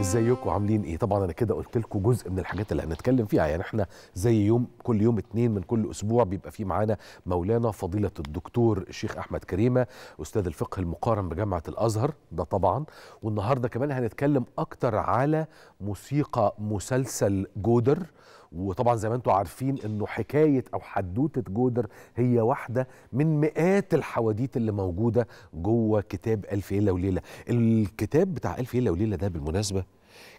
ازيكم عاملين ايه طبعا انا كده قلت لكم جزء من الحاجات اللي هنتكلم فيها يعني احنا زي يوم كل يوم اتنين من كل اسبوع بيبقى فيه معانا مولانا فضيله الدكتور الشيخ احمد كريمه استاذ الفقه المقارن بجامعه الازهر ده طبعا والنهارده كمان هنتكلم اكتر على موسيقى مسلسل جودر وطبعا زي ما انتم عارفين انه حكايه او حدوته جودر هي واحده من مئات الحواديت اللي موجوده جوه كتاب الف ليله وليله الكتاب بتاع الف ليله وليله ده بالمناسبه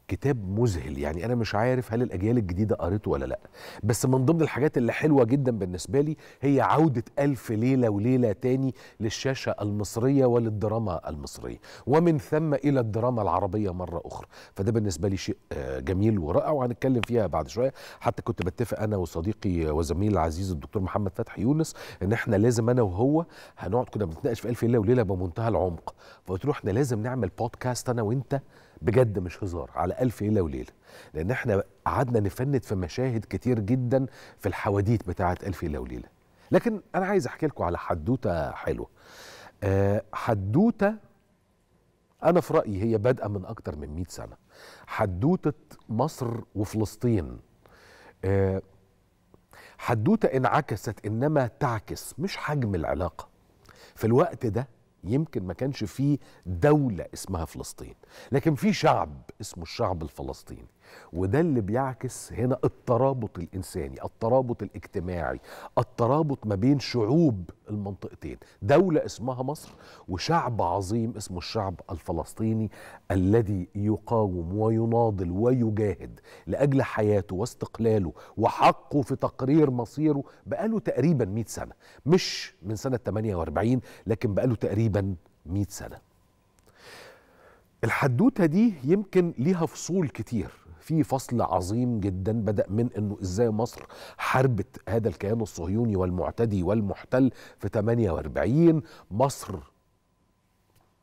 كتاب مذهل يعني انا مش عارف هل الاجيال الجديده قريته ولا لا بس من ضمن الحاجات اللي حلوه جدا بالنسبه لي هي عوده الف ليله وليله تاني للشاشه المصريه وللدراما المصريه ومن ثم الى الدراما العربيه مره اخرى فده بالنسبه لي شيء آه، جميل ورائع وهنتكلم فيها بعد شويه حتى كنت بتفق انا وصديقي وزميلي العزيز الدكتور محمد فتحي يونس ان احنا لازم انا وهو هنقعد كنا بنتناقش في الف ليله وليله بمنتهى العمق فقلت له احنا لازم نعمل بودكاست انا وانت بجد مش هزار على ألف ليلة وليلة لأن احنا قعدنا نفند في مشاهد كتير جدا في الحواديت بتاعة ألف ليلة وليلة لكن أنا عايز أحكي لكم على حدوتة حلوة آه، حدوتة أنا في رأيي هي بادئة من أكتر من 100 سنة حدوتة مصر وفلسطين آه، حدوتة انعكست إنما تعكس مش حجم العلاقة في الوقت ده يمكن ما كانش فيه دولة اسمها فلسطين لكن في شعب اسمه الشعب الفلسطيني وده اللي بيعكس هنا الترابط الإنساني الترابط الاجتماعي الترابط ما بين شعوب المنطقتين دولة اسمها مصر وشعب عظيم اسمه الشعب الفلسطيني الذي يقاوم ويناضل ويجاهد لأجل حياته واستقلاله وحقه في تقرير مصيره بقاله تقريبا 100 سنة مش من سنة 48 لكن بقاله تقريبا 100 سنة الحدوتة دي يمكن ليها فصول كتير في فصل عظيم جدا بدا من انه ازاي مصر حاربت هذا الكيان الصهيوني والمعتدي والمحتل في 48 مصر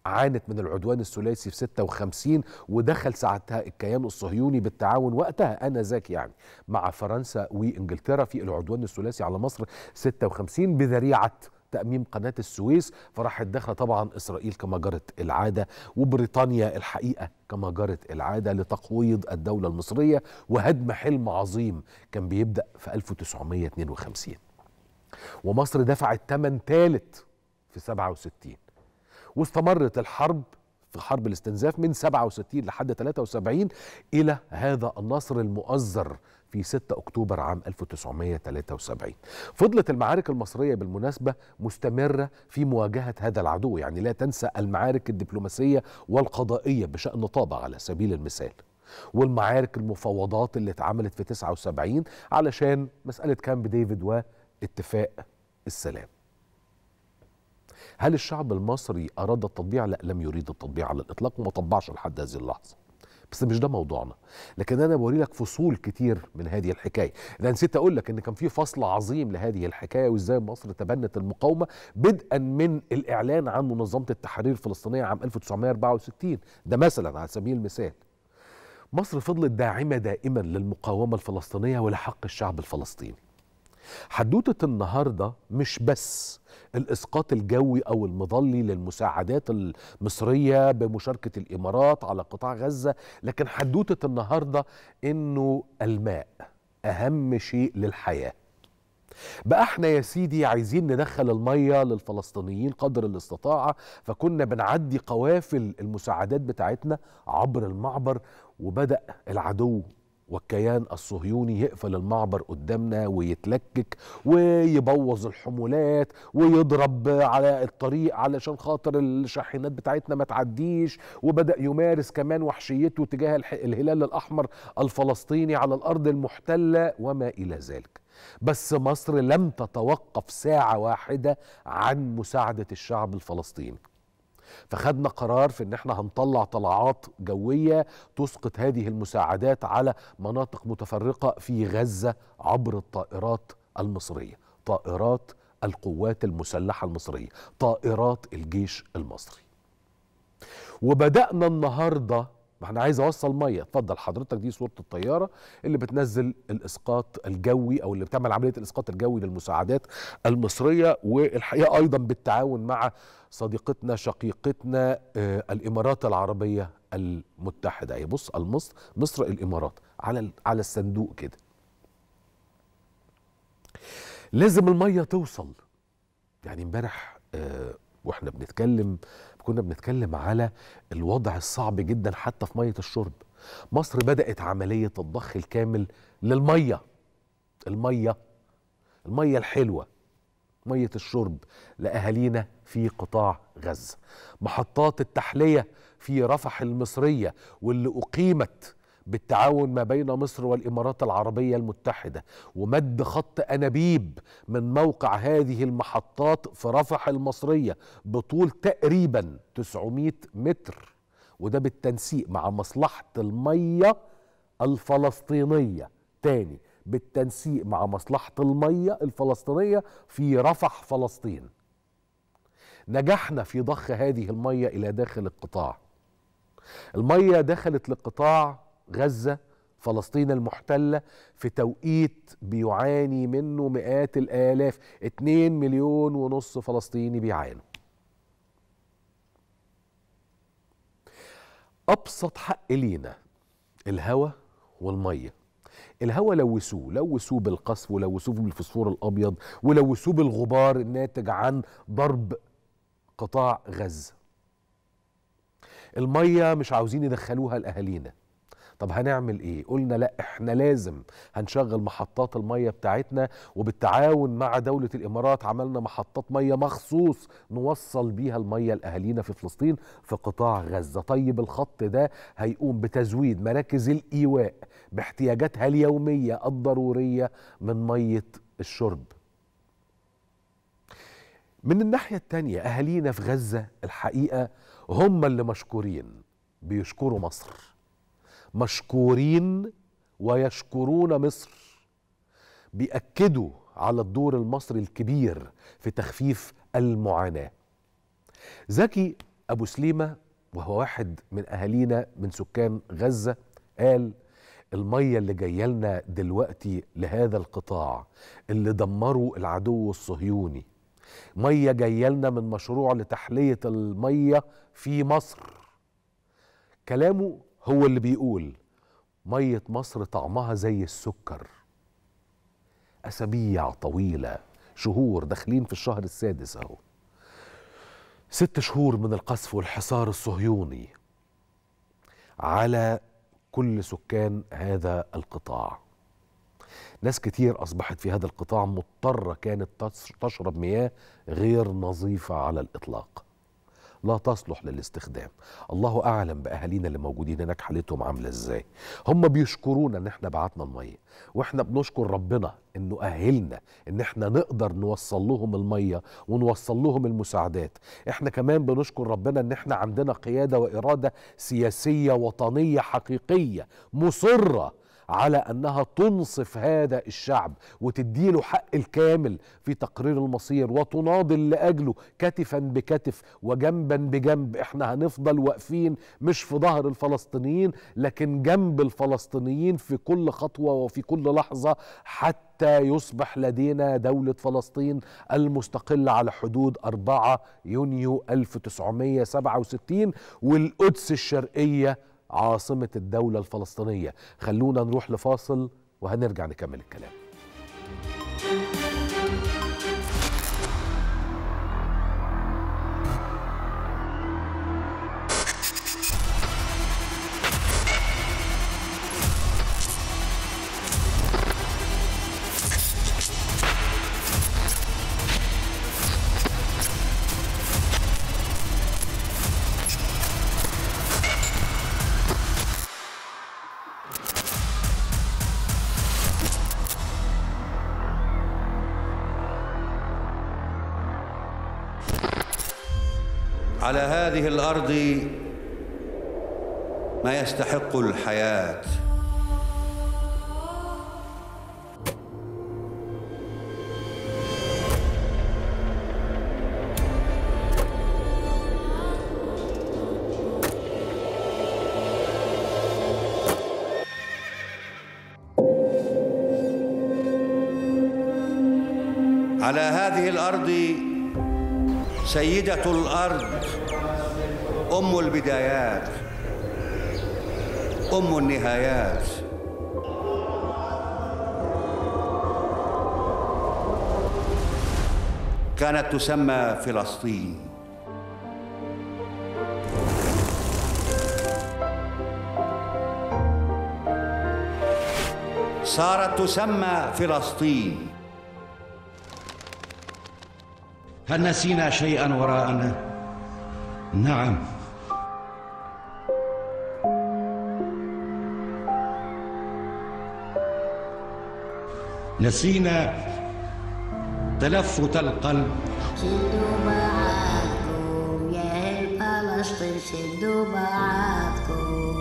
عانت من العدوان الثلاثي في 56 ودخل ساعتها الكيان الصهيوني بالتعاون وقتها انذاك يعني مع فرنسا وانجلترا في العدوان الثلاثي على مصر 56 بذريعه تأميم قناة السويس فراحت داخلة طبعا إسرائيل كما جرت العادة وبريطانيا الحقيقة كما جرت العادة لتقويض الدولة المصرية وهدم حلم عظيم كان بيبدأ في 1952 ومصر دفعت ثمن ثالث في 67 واستمرت الحرب في حرب الاستنزاف من 67 لحد 73 إلى هذا النصر المؤزر في 6 أكتوبر عام 1973 فضلت المعارك المصرية بالمناسبة مستمرة في مواجهة هذا العدو يعني لا تنسى المعارك الدبلوماسية والقضائية بشأن طابة على سبيل المثال والمعارك المفاوضات اللي اتعملت في 79 علشان مسألة كامب ديفيد واتفاق السلام هل الشعب المصري أراد التطبيع؟ لا لم يريد التطبيع على الإطلاق وما طبعش لحد هذه اللحظة بس مش ده موضوعنا لكن انا بوري لك فصول كتير من هذه الحكايه انا نسيت اقول لك ان كان في فصل عظيم لهذه الحكايه وازاي مصر تبنت المقاومه بدءا من الاعلان عن منظمه التحرير الفلسطينيه عام 1964 ده مثلا على سبيل المثال مصر فضلت داعمه دائما للمقاومه الفلسطينيه ولحق الشعب الفلسطيني حدوته النهارده مش بس الاسقاط الجوي او المظلي للمساعدات المصريه بمشاركه الامارات على قطاع غزه لكن حدوته النهارده انه الماء اهم شيء للحياه بقى احنا يا سيدي عايزين ندخل الميه للفلسطينيين قدر الاستطاعه فكنا بنعدي قوافل المساعدات بتاعتنا عبر المعبر وبدا العدو والكيان الصهيوني يقفل المعبر قدامنا ويتلكك ويبوظ الحمولات ويضرب على الطريق علشان خاطر الشاحنات بتاعتنا ما تعديش وبدا يمارس كمان وحشيته تجاه الهلال الاحمر الفلسطيني على الارض المحتله وما الى ذلك بس مصر لم تتوقف ساعه واحده عن مساعده الشعب الفلسطيني فخدنا قرار في ان احنا هنطلع طلعات جويه تسقط هذه المساعدات على مناطق متفرقه في غزه عبر الطائرات المصريه طائرات القوات المسلحه المصريه طائرات الجيش المصري وبدانا النهارده ما انا عايز اوصل ميه اتفضل حضرتك دي صوره الطياره اللي بتنزل الاسقاط الجوي او اللي بتعمل عمليه الاسقاط الجوي للمساعدات المصريه والحقيقه ايضا بالتعاون مع صديقتنا شقيقتنا آه الامارات العربيه المتحده هي بص مصر مصر الامارات على على الصندوق كده لازم الميه توصل يعني امبارح آه واحنا بنتكلم كنا بنتكلم على الوضع الصعب جدا حتى في ميه الشرب مصر بدات عمليه الضخ الكامل للميه الميه الميه الحلوه ميه الشرب لاهالينا في قطاع غزه محطات التحليه في رفح المصريه واللي اقيمت بالتعاون ما بين مصر والامارات العربيه المتحده ومد خط انابيب من موقع هذه المحطات في رفح المصريه بطول تقريبا 900 متر وده بالتنسيق مع مصلحه الميه الفلسطينيه تاني بالتنسيق مع مصلحه الميه الفلسطينيه في رفح فلسطين نجحنا في ضخ هذه الميه الى داخل القطاع الميه دخلت للقطاع غزه فلسطين المحتله في توقيت بيعاني منه مئات الالاف 2 مليون ونص فلسطيني بيعانوا ابسط حق لينا الهوى والميه الهوى لوثوه لوثوه بالقصف ولوثوه بالفسفور الابيض ولوثوه بالغبار الناتج عن ضرب قطاع غزه الميه مش عاوزين يدخلوها لاهالينا طب هنعمل ايه قلنا لا احنا لازم هنشغل محطات الميه بتاعتنا وبالتعاون مع دوله الامارات عملنا محطات ميه مخصوص نوصل بيها الميه لاهالينا في فلسطين في قطاع غزه طيب الخط ده هيقوم بتزويد مراكز الايواء باحتياجاتها اليوميه الضروريه من ميه الشرب من الناحية التانية أهالينا في غزة الحقيقة هم اللي مشكورين بيشكروا مصر مشكورين ويشكرون مصر بيأكدوا على الدور المصري الكبير في تخفيف المعاناة زكي أبو سليمة وهو واحد من أهالينا من سكان غزة قال المية اللي جاية لنا دلوقتي لهذا القطاع اللي دمروا العدو الصهيوني مية جاية لنا من مشروع لتحلية المية في مصر كلامه هو اللي بيقول مية مصر طعمها زي السكر أسابيع طويلة شهور داخلين في الشهر السادس أهو ست شهور من القصف والحصار الصهيوني على كل سكان هذا القطاع ناس كتير أصبحت في هذا القطاع مضطرة كانت تشرب مياه غير نظيفة على الإطلاق لا تصلح للاستخدام الله اعلم باهالينا اللي موجودين هناك حالتهم عامله ازاي هم بيشكرونا ان احنا بعتنا الميه واحنا بنشكر ربنا انه اهلنا ان احنا نقدر نوصل لهم الميه ونوصل لهم المساعدات احنا كمان بنشكر ربنا ان احنا عندنا قياده واراده سياسيه وطنيه حقيقيه مصره على أنها تنصف هذا الشعب وتديله حق الكامل في تقرير المصير وتناضل لأجله كتفا بكتف وجنبا بجنب احنا هنفضل واقفين مش في ظهر الفلسطينيين لكن جنب الفلسطينيين في كل خطوة وفي كل لحظة حتى حتى يصبح لدينا دولة فلسطين المستقلة على حدود 4 يونيو 1967 والقدس الشرقية عاصمة الدولة الفلسطينية خلونا نروح لفاصل وهنرجع نكمل الكلام على هذه الارض ما يستحق الحياه على هذه الارض سيده الارض أم البدايات أم النهايات كانت تسمى فلسطين صارت تسمى فلسطين هل نسينا شيئا وراءنا نعم نسينا تلفت القلب شدوا بعضكم يا فلسطين شدوا بعضكم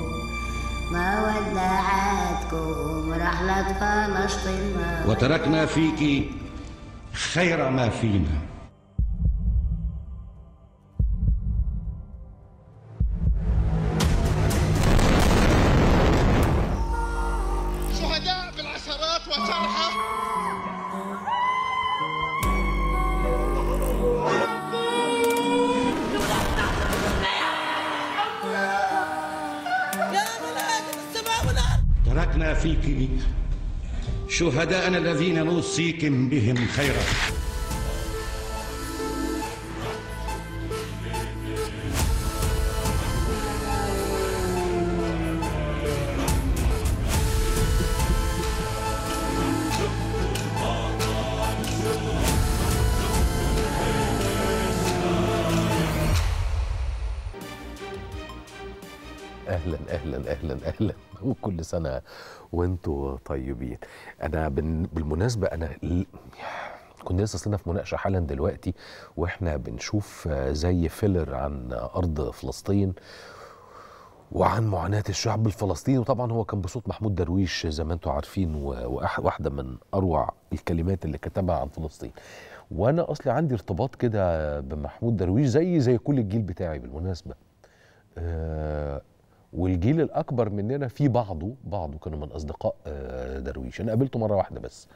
ما ودعتكم رحلة فلسطين وتركنا فيك خير ما فينا الذين نوصيكم بهم خيرا اهلا اهلا اهلا اهلا وكل سنه وانتوا طيبين انا بالمناسبه انا كنا لسه اصلنا في مناقشه حالا دلوقتي واحنا بنشوف زي فيلر عن ارض فلسطين وعن معاناة الشعب الفلسطيني وطبعا هو كان بصوت محمود درويش زي ما انتم عارفين واحدة من أروع الكلمات اللي كتبها عن فلسطين وأنا أصلي عندي ارتباط كده بمحمود درويش زي زي كل الجيل بتاعي بالمناسبة آه، والجيل الاكبر مننا في بعضه بعضه كانوا من اصدقاء آه، درويش انا قابلته مره واحده بس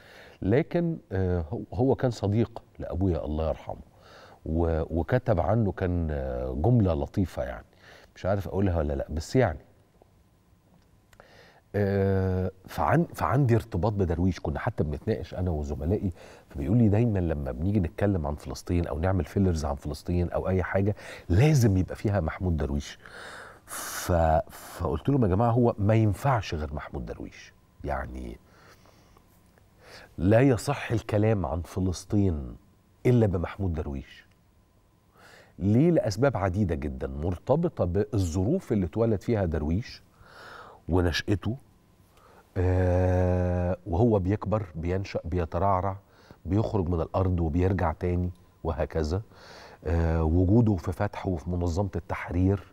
لكن آه، هو كان صديق لابويا الله يرحمه وكتب عنه كان آه، جمله لطيفه يعني مش عارف اقولها ولا لا بس يعني فعن فعندي ارتباط بدرويش كنا حتى بنتناقش انا وزملائي فبيقول لي دايما لما بنيجي نتكلم عن فلسطين او نعمل فيلرز عن فلسطين او اي حاجه لازم يبقى فيها محمود درويش ف... فقلت لهم يا جماعه هو ما ينفعش غير محمود درويش يعني لا يصح الكلام عن فلسطين الا بمحمود درويش ليه لاسباب عديده جدا مرتبطه بالظروف اللي اتولد فيها درويش ونشأته آه وهو بيكبر بينشأ بيترعرع بيخرج من الأرض وبيرجع تاني وهكذا آه وجوده في فتح وفي منظمة التحرير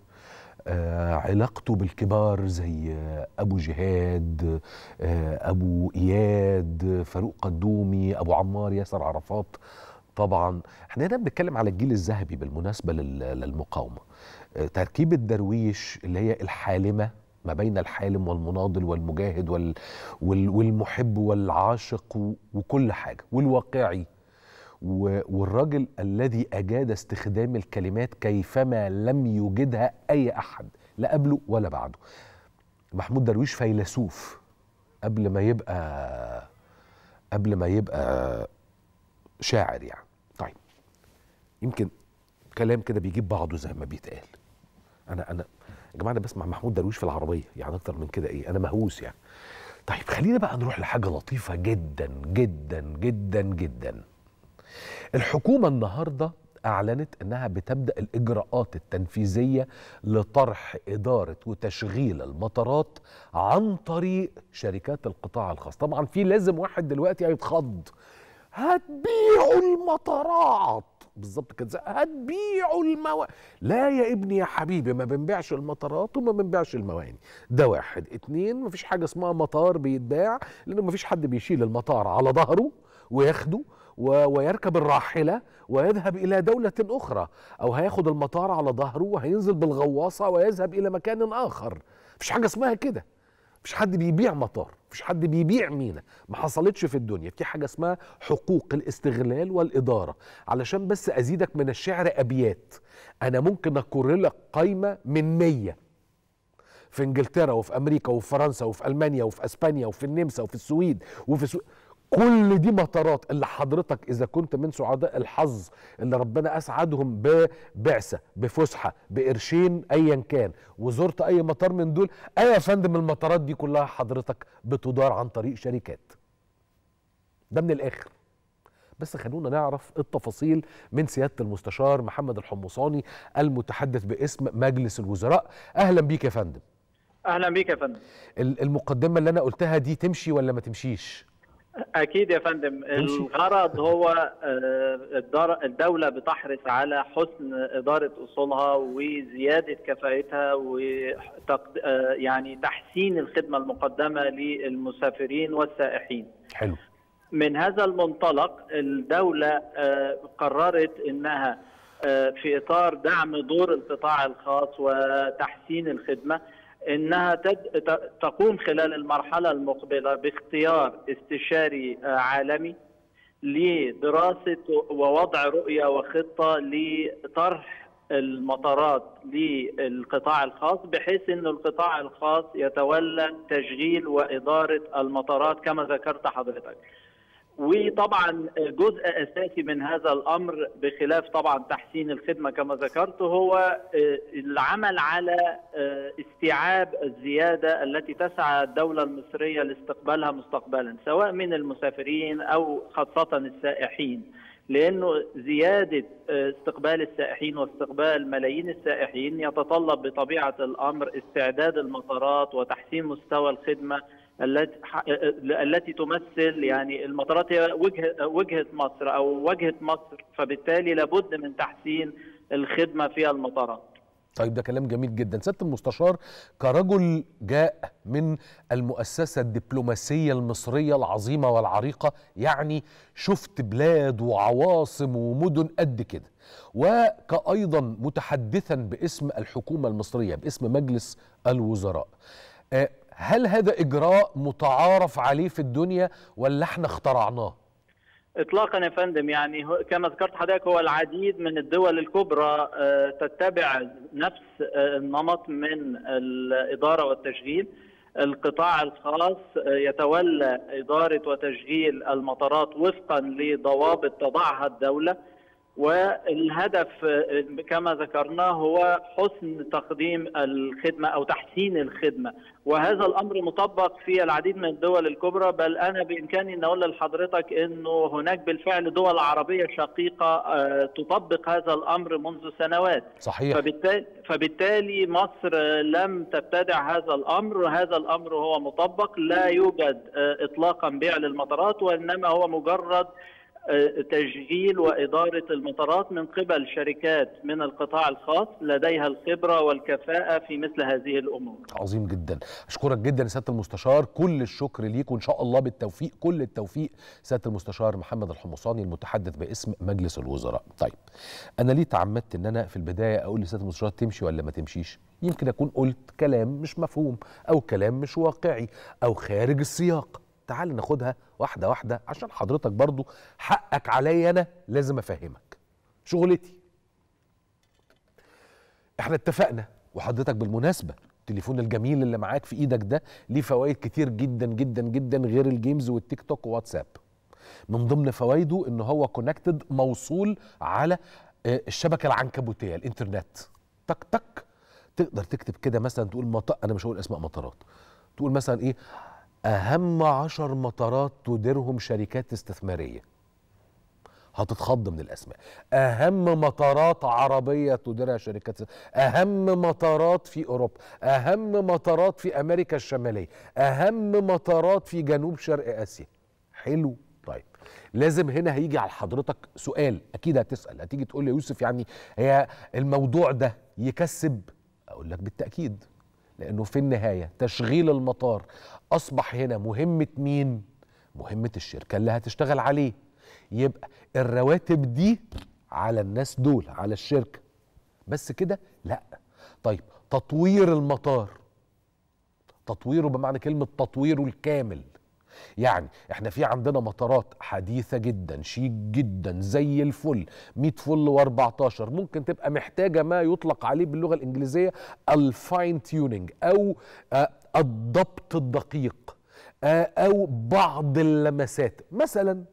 آه، علاقته بالكبار زي آه، ابو جهاد آه، ابو اياد فاروق قدومي ابو عمار ياسر عرفات طبعا احنا هنا بنتكلم على الجيل الذهبي بالمناسبه للمقاومه تركيبه درويش اللي هي الحالمه ما بين الحالم والمناضل والمجاهد وال... والمحب والعاشق وكل حاجه والواقعي والراجل الذي أجاد استخدام الكلمات كيفما لم يجدها أي أحد لا قبله ولا بعده محمود درويش فيلسوف قبل ما يبقى قبل ما يبقى شاعر يعني طيب يمكن كلام كده بيجيب بعضه زي ما بيتقال انا انا يا جماعه انا بسمع محمود درويش في العربيه يعني اكتر من كده ايه انا مهووس يعني طيب خلينا بقى نروح لحاجه لطيفه جدا جدا جدا جدا الحكومة النهاردة أعلنت أنها بتبدأ الإجراءات التنفيذية لطرح إدارة وتشغيل المطارات عن طريق شركات القطاع الخاص طبعا في لازم واحد دلوقتي هيتخض هتبيعوا المطارات بالظبط كده هتبيعوا المو... لا يا ابني يا حبيبي ما بنبيعش المطارات وما بنبيعش المواني ده واحد اتنين مفيش حاجة اسمها مطار بيتباع لأنه مفيش حد بيشيل المطار على ظهره وياخده ويركب الراحلة ويذهب إلى دولة أخرى أو هياخد المطار على ظهره وهينزل بالغواصة ويذهب إلى مكان آخر مفيش حاجة اسمها كده مفيش حد بيبيع مطار مفيش حد بيبيع مينا ما حصلتش في الدنيا في حاجة اسمها حقوق الاستغلال والإدارة علشان بس أزيدك من الشعر أبيات أنا ممكن أكرر لك قايمة من مية في انجلترا وفي امريكا وفي فرنسا وفي المانيا وفي اسبانيا وفي النمسا وفي السويد وفي سو... كل دي مطارات اللي حضرتك اذا كنت من سعداء الحظ اللي ربنا اسعدهم ببعثه بفسحه بقرشين ايا كان وزرت اي مطار من دول ايه يا فندم المطارات دي كلها حضرتك بتدار عن طريق شركات ده من الاخر بس خلونا نعرف التفاصيل من سياده المستشار محمد الحمصاني المتحدث باسم مجلس الوزراء اهلا بيك يا فندم اهلا بيك يا فندم المقدمه اللي انا قلتها دي تمشي ولا ما تمشيش اكيد يا فندم الغرض هو آه، الدوله بتحرص على حسن اداره اصولها وزياده كفاءتها و آه، يعني تحسين الخدمه المقدمه للمسافرين والسائحين حلو من هذا المنطلق الدوله آه، قررت انها في اطار دعم دور القطاع الخاص وتحسين الخدمه انها تقوم خلال المرحله المقبله باختيار استشاري آه، عالمي لدراسه ووضع رؤيه وخطه لطرح المطارات للقطاع الخاص بحيث أن القطاع الخاص يتولى تشغيل وإدارة المطارات كما ذكرت حضرتك وطبعا جزء اساسي من هذا الامر بخلاف طبعا تحسين الخدمه كما ذكرت هو آه، العمل على آه، استيعاب الزياده التي تسعى الدوله المصريه لاستقبالها مستقبلا سواء من المسافرين او خاصه السائحين لانه زياده آه، استقبال السائحين واستقبال ملايين السائحين يتطلب بطبيعه الامر استعداد المطارات وتحسين مستوى الخدمه التي تمثل يعني المطارات هي وجهه وجهه مصر او وجهه مصر فبالتالي لابد من تحسين الخدمه في المطارات. طيب ده كلام جميل جدا سياده المستشار كرجل جاء من المؤسسه الدبلوماسيه المصريه العظيمه والعريقه يعني شفت بلاد وعواصم ومدن قد كده وكايضا متحدثا باسم الحكومه المصريه باسم مجلس الوزراء آه، هل هذا إجراء متعارف عليه في الدنيا ولا احنا اخترعناه؟ اطلاقا يا فندم يعني كما ذكرت حضرتك هو العديد من الدول الكبرى آه، تتبع نفس آه، النمط من الاداره والتشغيل القطاع الخاص آه، يتولى اداره وتشغيل المطارات وفقا لضوابط تضعها الدوله والهدف كما ذكرناه هو حسن تقديم الخدمه او تحسين الخدمه وهذا الامر مطبق في العديد من الدول الكبرى بل انا بامكاني ان اقول لحضرتك انه هناك بالفعل دول عربيه شقيقه آه، تطبق هذا الامر منذ سنوات صحيح فبالتالي, فبالتالي مصر لم تبتدع هذا الامر هذا الامر هو مطبق لا يوجد آه، اطلاقا بيع للمطارات وانما هو مجرد تشغيل وإدارة المطارات من قبل شركات من القطاع الخاص لديها الخبرة والكفاءة في مثل هذه الأمور عظيم جدا أشكرك جدا سيادة المستشار كل الشكر ليك وإن شاء الله بالتوفيق كل التوفيق سيادة المستشار محمد الحمصاني المتحدث باسم مجلس الوزراء طيب أنا ليه تعمدت أن أنا في البداية أقول لسيادة المستشار تمشي ولا ما تمشيش يمكن أكون قلت كلام مش مفهوم أو كلام مش واقعي أو خارج السياق تعال ناخدها واحده واحده عشان حضرتك برضو حقك عليا انا لازم افهمك شغلتي احنا اتفقنا وحضرتك بالمناسبه التليفون الجميل اللي معاك في ايدك ده ليه فوائد كتير جدا جدا جدا غير الجيمز والتيك توك وواتساب من ضمن فوائده ان هو كونكتد موصول على آه، الشبكه العنكبوتيه الانترنت تك تك تقدر تكتب كده مثلا تقول مطار انا مش هقول اسماء مطارات تقول مثلا ايه أهم عشر مطارات تديرهم شركات استثمارية هتتخض من الأسماء أهم مطارات عربية تديرها شركات أهم مطارات في أوروبا أهم مطارات في أمريكا الشمالية أهم مطارات في جنوب شرق آسيا حلو طيب لازم هنا هيجي على حضرتك سؤال أكيد هتسأل هتيجي تقول لي يوسف يعني هي الموضوع ده يكسب أقول لك بالتأكيد لأنه في النهاية تشغيل المطار أصبح هنا مهمة مين؟ مهمة الشركة اللي هتشتغل عليه يبقى الرواتب دي على الناس دول على الشركة بس كده لا طيب تطوير المطار تطويره بمعنى كلمة تطويره الكامل يعني احنا في عندنا مطارات حديثه جدا شيك جدا زي الفل 100 فل و14 ممكن تبقى محتاجه ما يطلق عليه باللغه الانجليزيه الفاين تيوننج او آه، الضبط الدقيق آه، او بعض اللمسات مثلا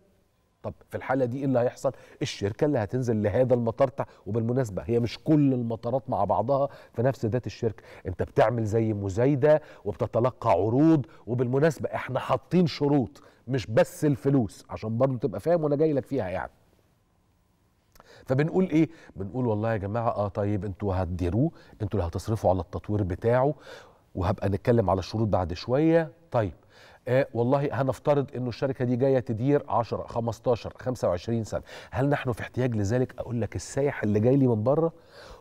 طب في الحاله دي ايه اللي هيحصل الشركه اللي هتنزل لهذا المطار وبالمناسبه هي مش كل المطارات مع بعضها في نفس ذات الشركه انت بتعمل زي مزايده وبتتلقى عروض وبالمناسبه احنا حاطين شروط مش بس الفلوس عشان برضو تبقى فاهم وانا جاي لك فيها يعني فبنقول ايه بنقول والله يا جماعه اه طيب انتوا هتديروه انتوا اللي هتصرفوا على التطوير بتاعه وهبقى نتكلم على الشروط بعد شويه طيب آه والله هنفترض انه الشركه دي جايه تدير 10 15 25 سنه هل نحن في احتياج لذلك اقول لك السايح اللي جاي لي من بره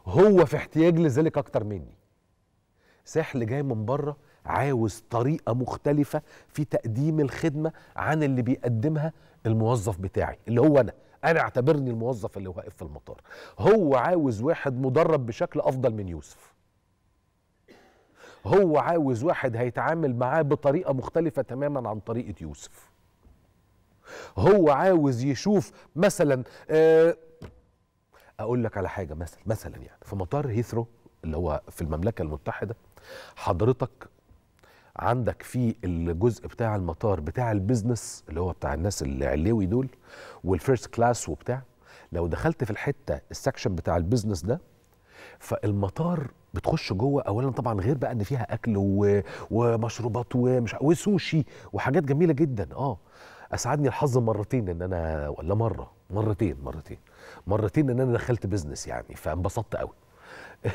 هو في احتياج لذلك اكتر مني السايح اللي جاي من بره عاوز طريقه مختلفه في تقديم الخدمه عن اللي بيقدمها الموظف بتاعي اللي هو انا انا اعتبرني الموظف اللي واقف في المطار هو عاوز واحد مدرب بشكل افضل من يوسف هو عاوز واحد هيتعامل معاه بطريقه مختلفه تماما عن طريقه يوسف هو عاوز يشوف مثلا آه، اقول لك على حاجه مثلا مثلا يعني في مطار هيثرو اللي هو في المملكه المتحده حضرتك عندك في الجزء بتاع المطار بتاع البيزنس اللي هو بتاع الناس العلوي دول والفيرست كلاس وبتاع لو دخلت في الحته السكشن بتاع البيزنس ده فالمطار بتخش جوه اولا طبعا غير بقى ان فيها اكل و... ومشروبات ومش وسوشي وحاجات جميله جدا اه اسعدني الحظ مرتين ان انا ولا مره مرتين مرتين مرتين ان انا دخلت بزنس يعني فانبسطت قوي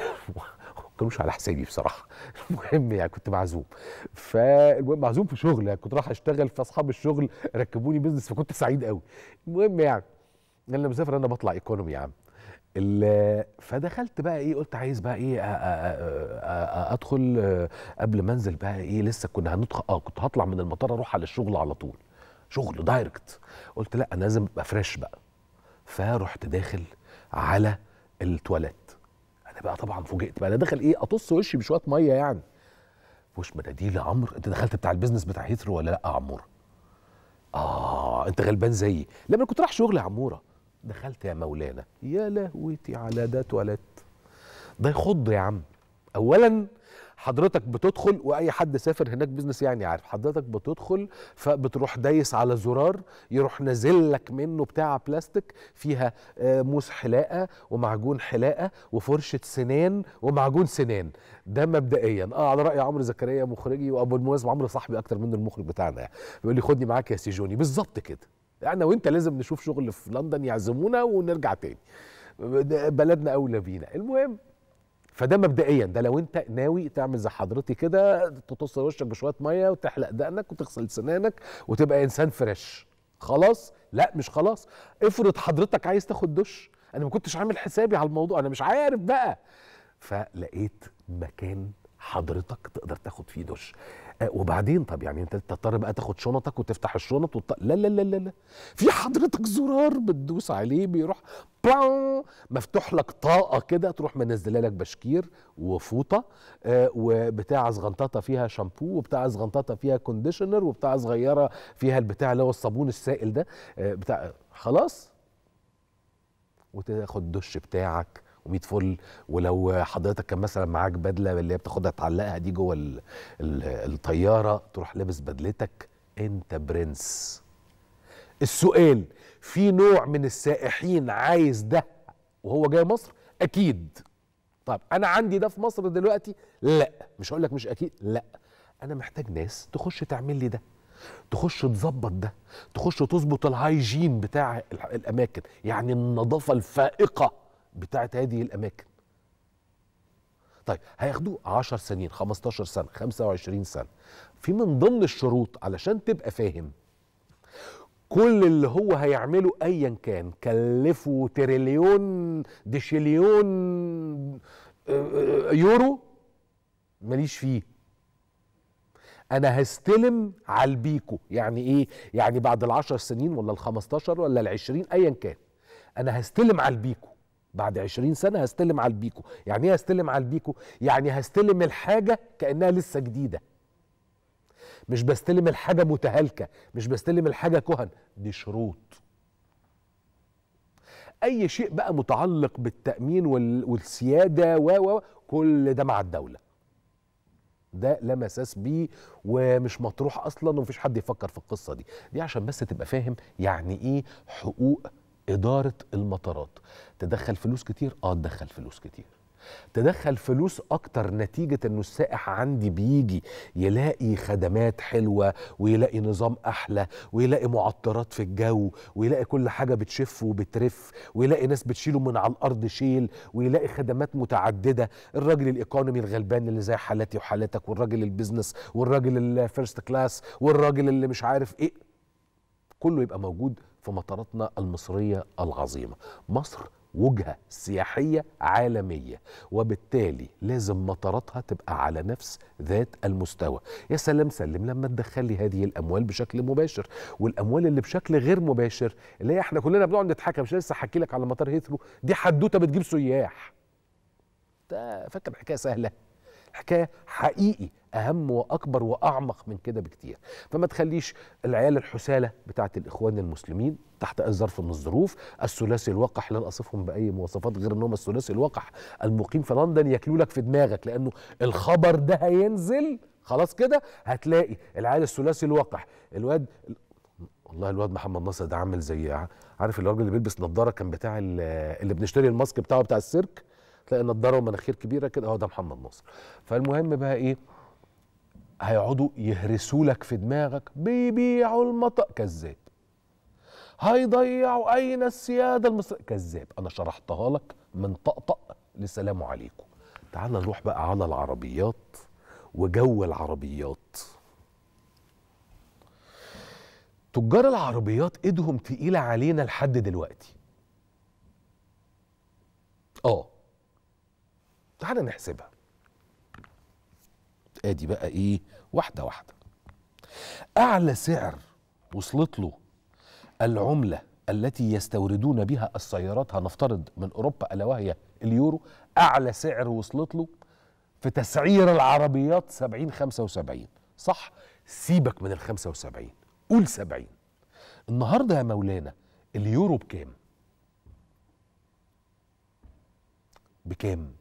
كانوش على حسابي بصراحه المهم يعني كنت معزوم فالمهم معزوم في شغل يعني كنت رايح اشتغل فاصحاب الشغل ركبوني بزنس فكنت سعيد قوي المهم يعني لما مسافر انا بطلع ايكونومي يا عم فدخلت بقى ايه قلت عايز بقى ايه ادخل آه، قبل ما انزل بقى ايه لسه كنا هندخل اه كنت هطلع من المطار اروح على الشغل على طول شغل دايركت قلت لا انا لازم ابقى فريش بقى فرحت داخل على التواليت انا بقى طبعا فوجئت بقى انا داخل ايه اطص وشي بشويه ميه يعني وش مناديل يا عمرو انت دخلت بتاع البيزنس بتاع هيثرو ولا لا يا عموره اه انت غلبان زيي لما كنت رايح شغل يا عموره دخلت يا مولانا يا لهوتي على ده تواليت ده يخض يا عم اولا حضرتك بتدخل واي حد سافر هناك بيزنس يعني عارف حضرتك بتدخل فبتروح دايس على زرار يروح نازل لك منه بتاع بلاستيك فيها آه، موس حلاقه ومعجون حلاقه وفرشه سنان ومعجون سنان ده مبدئيا اه على راي عمرو زكريا مخرجي وابو الموازم عمرو صاحبي اكتر منه المخرج بتاعنا يعني بيقول لي خدني معاك يا سيجوني بالظبط كده انا وانت لازم نشوف شغل في لندن يعزمونا ونرجع تاني بلدنا اولى بينا المهم فده مبدئيا ده لو انت ناوي تعمل زي حضرتي كده تطص وشك بشويه ميه وتحلق دقنك وتغسل سنانك وتبقى انسان فريش خلاص لا مش خلاص افرض حضرتك عايز تاخد دش انا ما كنتش عامل حسابي على الموضوع انا مش عارف بقى فلقيت مكان حضرتك تقدر تاخد فيه دش آه، وبعدين طب يعني انت تضطر بقى تاخد شنطك وتفتح الشنط وت... لا لا لا لا لا في حضرتك زرار بتدوس عليه بيروح باو مفتوح لك طاقه كده تروح منزله لك بشكير وفوطه آه وبتاع زغنططه فيها شامبو وبتاع صغنططه فيها كونديشنر وبتاع صغيره فيها البتاع اللي هو الصابون السائل ده آه بتاع خلاص وتاخد الدش بتاعك و100 فل ولو حضرتك كان مثلا معاك بدله اللي هي بتاخدها تعلقها دي جوه الـ الـ الطياره تروح لابس بدلتك انت برنس السؤال في نوع من السائحين عايز ده وهو جاي مصر اكيد طب انا عندي ده في مصر دلوقتي لا مش هقول لك مش اكيد لا انا محتاج ناس تخش تعمل لي ده تخش تظبط ده تخش تظبط الهايجين بتاع الاماكن يعني النظافه الفائقه بتاعت هذه الاماكن طيب هياخدوه 10 سنين 15 سنه 25 سنه في من ضمن الشروط علشان تبقى فاهم كل اللي هو هيعمله ايا كان كلفه تريليون دشليون آه، آه، يورو ماليش فيه انا هستلم على البيكو يعني ايه يعني بعد العشر سنين ولا الخمستاشر ولا العشرين ايا كان انا هستلم على البيكو بعد 20 سنه هستلم على البيكو يعني ايه هستلم على البيكو يعني هستلم الحاجه كانها لسه جديده مش بستلم الحاجه متهالكه مش بستلم الحاجه كهن دي شروط اي شيء بقى متعلق بالتامين والسياده و كل ده مع الدوله ده لا مساس بيه ومش مطروح اصلا ومفيش حد يفكر في القصه دي دي عشان بس تبقى فاهم يعني ايه حقوق إدارة المطارات تدخل فلوس كتير؟ آه تدخل فلوس كتير تدخل فلوس اكتر نتيجة انه السائح عندي بيجي يلاقي خدمات حلوة ويلاقي نظام احلى ويلاقي معطرات في الجو ويلاقي كل حاجة بتشف وبترف ويلاقي ناس بتشيله من على الارض شيل ويلاقي خدمات متعددة الراجل الايكونومي الغلبان اللي زي حالاتي وحالاتك والراجل البيزنس والراجل الفيرست كلاس والراجل اللي مش عارف ايه كله يبقى موجود في مطاراتنا المصرية العظيمة مصر وجهة سياحية عالمية وبالتالي لازم مطاراتها تبقى على نفس ذات المستوى يا سلام سلم لما تدخلي هذه الأموال بشكل مباشر والأموال اللي بشكل غير مباشر اللي هي احنا كلنا بنقعد نضحك مش لسه حكي لك على مطار هيثرو دي حدوتة بتجيب سياح ده فاكر حكاية سهلة حكايه حقيقي اهم واكبر واعمق من كده بكتير فما تخليش العيال الحساله بتاعه الاخوان المسلمين تحت اي ظرف من الظروف الثلاثي الوقح لن اصفهم باي مواصفات غير انهم الثلاثي الوقح المقيم في لندن ياكلوا لك في دماغك لانه الخبر ده هينزل خلاص كده هتلاقي العيال الثلاثي الوقح الواد والله الواد محمد ناصر ده عامل زي عارف الراجل اللي بيلبس نظاره كان بتاع اللي بنشتري الماسك بتاعه بتاع السيرك تلاقي نضاره ومناخير كبيره كده اهو ده محمد ناصر فالمهم بقى ايه هيقعدوا يهرسوا لك في دماغك بيبيعوا المطر كذاب هيضيعوا اين السياده المصريه كذاب انا شرحتها لك من طقطق لسلام عليكم تعال نروح بقى على العربيات وجو العربيات تجار العربيات ايدهم تقيله علينا لحد دلوقتي اه تعالى نحسبها ادي بقى ايه واحده واحده اعلى سعر وصلت له العمله التي يستوردون بها السيارات هنفترض من اوروبا الا وهي اليورو اعلى سعر وصلت له في تسعير العربيات 70 75 صح سيبك من ال 75 قول 70 النهارده يا مولانا اليورو بكام بكام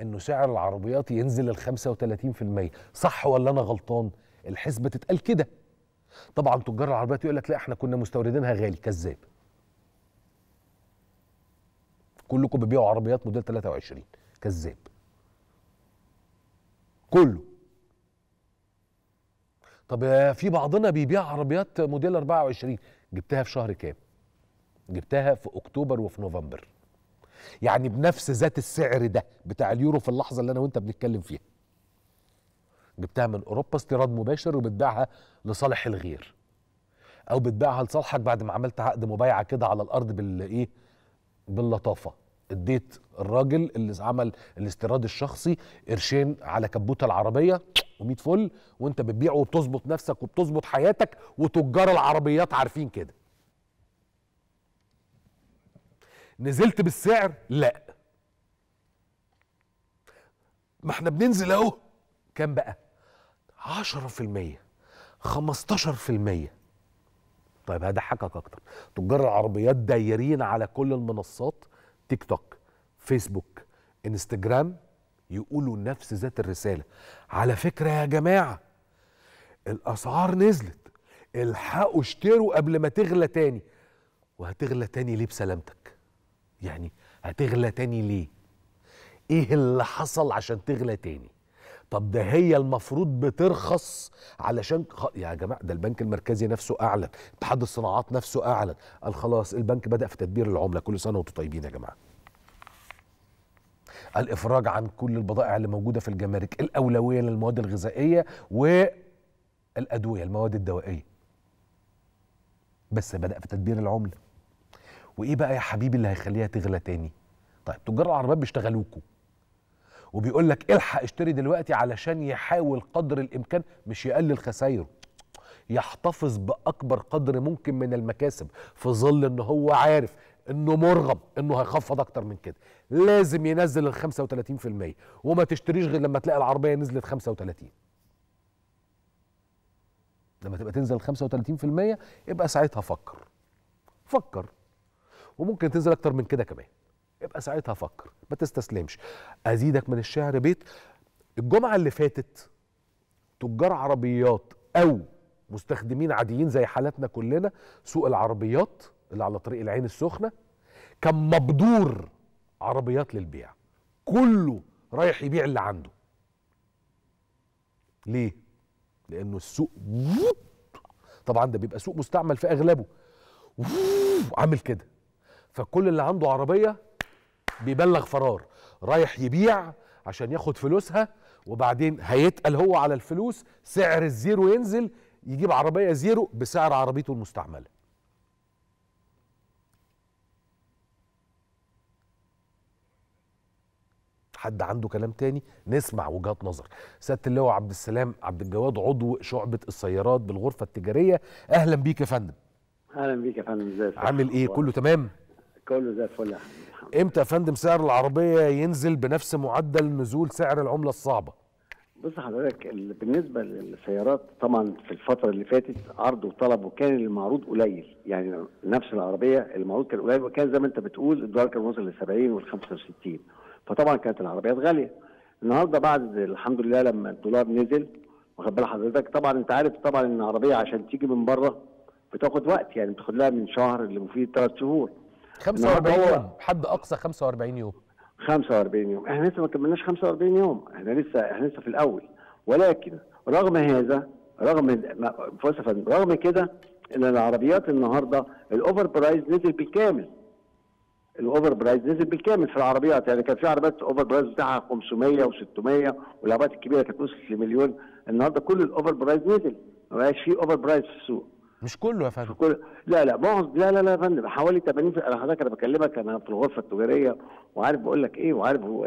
انه سعر العربيات ينزل ل 35% صح ولا انا غلطان الحسبه تتقال كده طبعا تجار العربيات يقول لك لا احنا كنا مستوردينها غالي كذاب كلكم بتبيعوا عربيات موديل 23 كذاب كله طب في بعضنا بيبيع عربيات موديل 24 جبتها في شهر كام جبتها في اكتوبر وفي نوفمبر يعني بنفس ذات السعر ده بتاع اليورو في اللحظه اللي انا وانت بنتكلم فيها جبتها من اوروبا استيراد مباشر وبتبيعها لصالح الغير او بتبيعها لصالحك بعد ما عملت عقد مبايعه كده على الارض بالايه باللطافه اديت الراجل اللي عمل الاستيراد الشخصي قرشين على كبوت العربيه و100 فل وانت بتبيع وبتظبط نفسك وبتظبط حياتك وتجار العربيات عارفين كده نزلت بالسعر لا ما احنا بننزل اهو كام بقى 10% 15% طيب هضحكك اكتر تجار العربيات دايرين على كل المنصات تيك توك فيسبوك انستجرام يقولوا نفس ذات الرساله على فكره يا جماعه الاسعار نزلت الحقوا اشتروا قبل ما تغلى تاني وهتغلى تاني ليه بسلامتك يعني هتغلى تاني ليه ايه اللي حصل عشان تغلى تاني طب ده هي المفروض بترخص علشان خ... يا جماعه ده البنك المركزي نفسه اعلن اتحاد الصناعات نفسه اعلن قال خلاص البنك بدا في تدبير العمله كل سنه وانتم طيبين يا جماعه الافراج عن كل البضائع اللي موجوده في الجمارك الاولويه للمواد الغذائيه والادويه المواد الدوائيه بس بدا في تدبير العمله وايه بقى يا حبيبي اللي هيخليها تغلى تاني طيب تجار العربيات بيشتغلوكوا وبيقول لك الحق اشتري دلوقتي علشان يحاول قدر الامكان مش يقلل خسايره يحتفظ باكبر قدر ممكن من المكاسب في ظل ان هو عارف انه مرغب انه هيخفض اكتر من كده لازم ينزل ال 35% وما تشتريش غير لما تلاقي العربيه نزلت 35 لما تبقى تنزل 35% يبقى ساعتها فكر فكر وممكن تنزل اكتر من كده كمان ابقى ساعتها فكر ما تستسلمش ازيدك من الشعر بيت الجمعه اللي فاتت تجار عربيات او مستخدمين عاديين زي حالاتنا كلنا سوق العربيات اللي على طريق العين السخنه كان مبدور عربيات للبيع كله رايح يبيع اللي عنده ليه لانه السوق طبعا ده بيبقى سوق مستعمل في اغلبه عامل كده فكل اللي عنده عربيه بيبلغ فرار رايح يبيع عشان ياخد فلوسها وبعدين هيتقل هو على الفلوس سعر الزيرو ينزل يجيب عربيه زيرو بسعر عربيته المستعمله حد عنده كلام تاني نسمع وجهات نظر سياده اللواء عبد السلام عبد الجواد عضو شعبه السيارات بالغرفه التجاريه اهلا بيك يا فندم اهلا بيك يا فندم ازيك عامل ايه كله تمام كله زي الفل يا حبيبي امتى يا فندم سعر العربيه ينزل بنفس معدل نزول سعر العمله الصعبه؟ بص حضرتك بالنسبه للسيارات طبعا في الفتره اللي فاتت عرض وطلب وكان المعروض قليل يعني نفس العربيه المعروض كان قليل وكان زي ما انت بتقول الدولار كان وصل ل 70 وال 65 فطبعا كانت العربيات غاليه النهارده بعد الحمد لله لما الدولار نزل واخد بال حضرتك طبعا انت عارف طبعا ان العربيه عشان تيجي من بره بتاخد وقت يعني بتاخد لها من شهر اللي مفيد ثلاث شهور 45 يوم حد اقصى 45 يوم 45 يوم احنا لسه ما كملناش 45 يوم احنا لسه احنا لسه في الاول ولكن رغم هذا رغم فلسفه رغم كده ان العربيات النهارده الاوفر برايز نزل بالكامل الاوفر برايز نزل بالكامل في العربيات يعني كان في عربيات اوفر برايز بتاعها 500 و600 والعربيات الكبيره كانت وصلت لمليون النهارده كل الاوفر برايز نزل ما بقاش في اوفر برايز في السوق مش كله يا فندم كل... لا لا معظم لا لا لا يا فندم حوالي 80 في... انا حضرتك انا بكلمك انا في الغرفه التجاريه وعارف بقول لك ايه وعارف و...